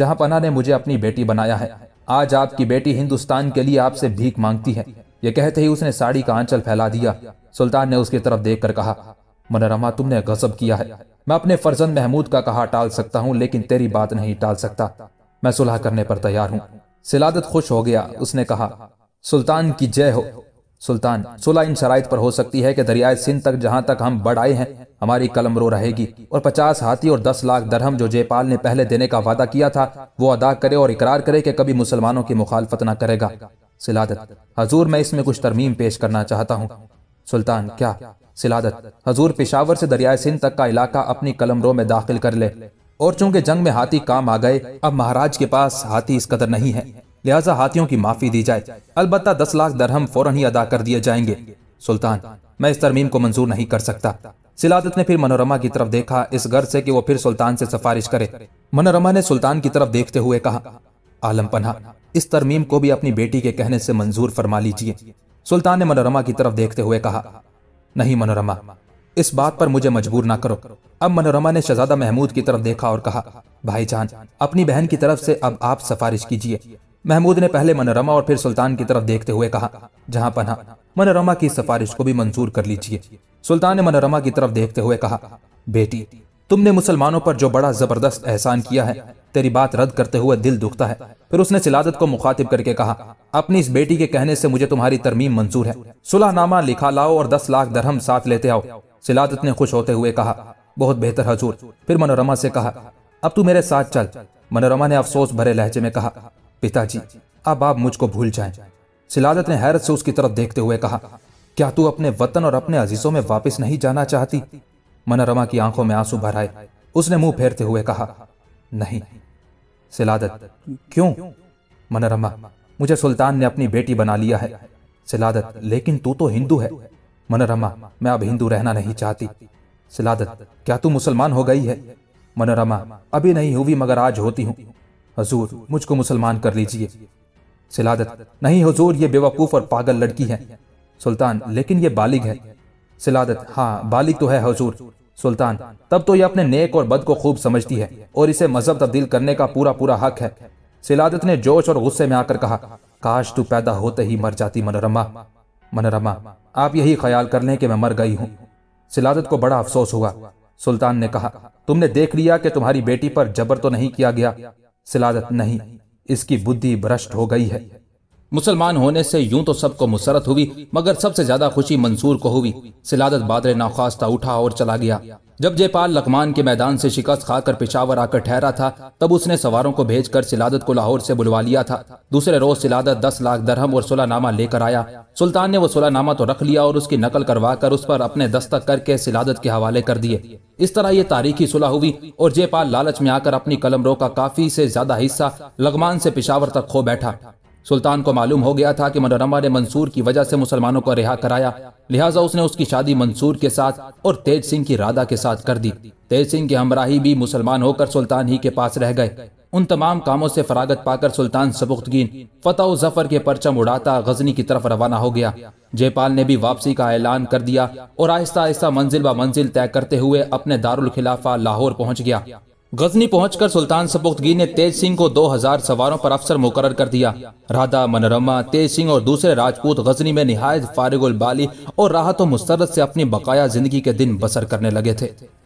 जहां पना ने मुझे अपनी बेटी बनाया है आज आपकी बेटी हिंदुस्तान के लिए आपसे भीख मांगती है ये कहते ही उसने साड़ी का आंचल फैला दिया सुल्तान ने उसकी तरफ देख कर कहा मनोरमा तुमने गजब किया है मैं अपने फर्जंद महमूद का कहा टाल सकता हूँ लेकिन तेरी बात नहीं टाल सकता मैं सुलह करने पर तैयार हूँ सिलादत खुश हो गया उसने कहा सुल्तान की जय हो सुल्तान सोलह इन शराय पर हो सकती है कि दरियाए सिंध तक जहाँ तक हम बढ़ आए हैं हमारी कलम रो रहेगी और पचास हाथी और दस लाख दरहम जो जयपाल ने पहले देने का वादा किया था वो अदा करे और इकरार करे कि कभी मुसलमानों की मुखालफत न करेगा सिलादत हजूर मैं इसमें कुछ तरमीम पेश करना चाहता हूँ सुल्तान क्या सिलादत हजूर पेशावर से दरियाए सिंध तक का इलाका अपनी कलम में दाखिल कर ले और चूंकि जंग में हाथी काम आ गए अब महाराज के पास हाथी इस कदर नहीं है लिहाजा हाथियों की माफ़ी दी जाए अलबत् दस लाख दरहम फौरन ही अदा कर दिए जाएंगे सुल्तान मैं इस तरमीम को मंजूर नहीं कर सकता सिलादत ने फिर मनोरमा की तरफ देखा इस गर्ज से कि वो फिर सुल्तान से सिफारिश करे मनोरमा ने सुल्तान की तरफ देखते हुए कहा आलम पन्हा इस तरमीम को भी अपनी बेटी के कहने से मंजूर फरमा लीजिए सुल्तान ने मनोरमा की तरफ देखते हुए कहा नहीं मनोरमा इस बात पर मुझे मजबूर ना करो अब मनोरमा ने शहजादा महमूद की तरफ देखा और कहा भाईजान अपनी बहन की तरफ से अब आप सिफारिश कीजिए महमूद ने पहले मनोरमा और फिर सुल्तान की तरफ देखते हुए कहा जहाँ पना मनोरमा की सिफारिश को भी मंजूर कर लीजिए सुल्तान ने मनोरमा की तरफ देखते हुए कहा बेटी तुमने मुसलमानों पर जो बड़ा जबरदस्त एहसान किया है तेरी बात रद्द करते हुए दिल दुखता है फिर उसने सिलादत को मुखातिब करके कहा अपनी इस बेटी के कहने से मुझे तुम्हारी तरमीम मंजूर है सुलहनामा लिखा लाओ और दस लाख दरहम साथ लेते आओ सिलादत ने खुश होते हुए कहा बहुत बेहतर हजूर फिर मनोरमा से कहा अब तू मेरे साथ चल मनोरमा ने अफसोस भरे लहजे में कहा पिताजी अब आप मुझको भूल जाएं। सिलादत ने हैरत से उसकी तरफ देखते हुए कहा क्या तू अपने वतन और अपने अजीजों में वापस नहीं जाना चाहती मनोरमा की आंखों में आंसू भर आए उसने मुंह फेरते हुए कहा नहीं सिलादत क्यों मनोरमा मुझे सुल्तान ने अपनी बेटी बना लिया है सिलादत लेकिन तू तो हिंदू है मनोरमा मैं अब हिंदू रहना नहीं चाहती सिलादत क्या तू मुसलमान हो गई है मनोरमा अभी नहीं हुई मगर आज होती हूँ हजूर मुझको मुसलमान कर लीजिए सिलादत नहीं हजूर ये बेवकूफ़ और पागल लड़की है सुल्तान लेकिन ये बालिग है सिलादत हाँ बालिग तो है हजूर सुल्तान तब तो यह अपने नेक और बद को खूब समझती है और इसे मजहब तब्दील करने का पूरा पूरा हक है सिलादत ने जोश और गुस्से में आकर कहा काश तू पैदा होते ही मर जाती मनोरमा मनोरमा आप यही ख्याल कर लें कि मैं मर गई हूँ सिलादत को बड़ा अफसोस हुआ सुल्तान ने कहा तुमने देख लिया कि तुम्हारी बेटी पर जबर तो नहीं किया गया सिलादत नहीं इसकी बुद्धि भ्रष्ट हो गई है मुसलमान होने से यूं तो सबको मुसरत हुई मगर सबसे ज्यादा खुशी मंसूर को हुई सिलादत बादरे नाखास्ता उठा और चला गया जब जयपाल लकमान के मैदान से शिकस्त खाकर पिशावर आकर ठहरा था तब उसने सवारों को भेजकर सिलादत को लाहौर से बुलवा लिया था दूसरे रोज सिलादत दस लाख दरहम और सुलानामा लेकर आया सुल्तान ने वो सुलानामा तो रख लिया और उसकी नकल करवा कर उस पर अपने दस्तक करके सिलादत के हवाले कर दिए इस तरह ये तारीखी सुलह हुई और जयपाल लालच में आकर अपनी कलम का काफी से ज्यादा हिस्सा लगमान से पिशावर तक खो बैठा सुल्तान को मालूम हो गया था कि मनोरमा ने मंसूर की वजह से मुसलमानों को रिहा कराया लिहाजा उसने उसकी शादी मंसूर के साथ और तेज सिंह की राधा के साथ कर दी तेज सिंह की हमराही भी मुसलमान होकर सुल्तान ही के पास रह गए उन तमाम कामों से फरागत पाकर सुल्तान सबुख्तगीन फतेह जफर के परचम उड़ाता गजनी की तरफ रवाना हो गया जयपाल ने भी वापसी का ऐलान कर दिया और आहिस्ता आहिस्ता मंजिल ब मंजिल तय करते हुए अपने दारुल खिलाफा लाहौर पहुंच गया गजनी पहुंचकर सुल्तान सपुख्तगी ने तेज सिंह को 2000 सवारों पर अफसर मुकर कर दिया राधा मनोरमा तेज सिंह और दूसरे राजपूत गजनी में नहायत फारिगुल बाली और राहत और से अपनी बकाया जिंदगी के दिन बसर करने लगे थे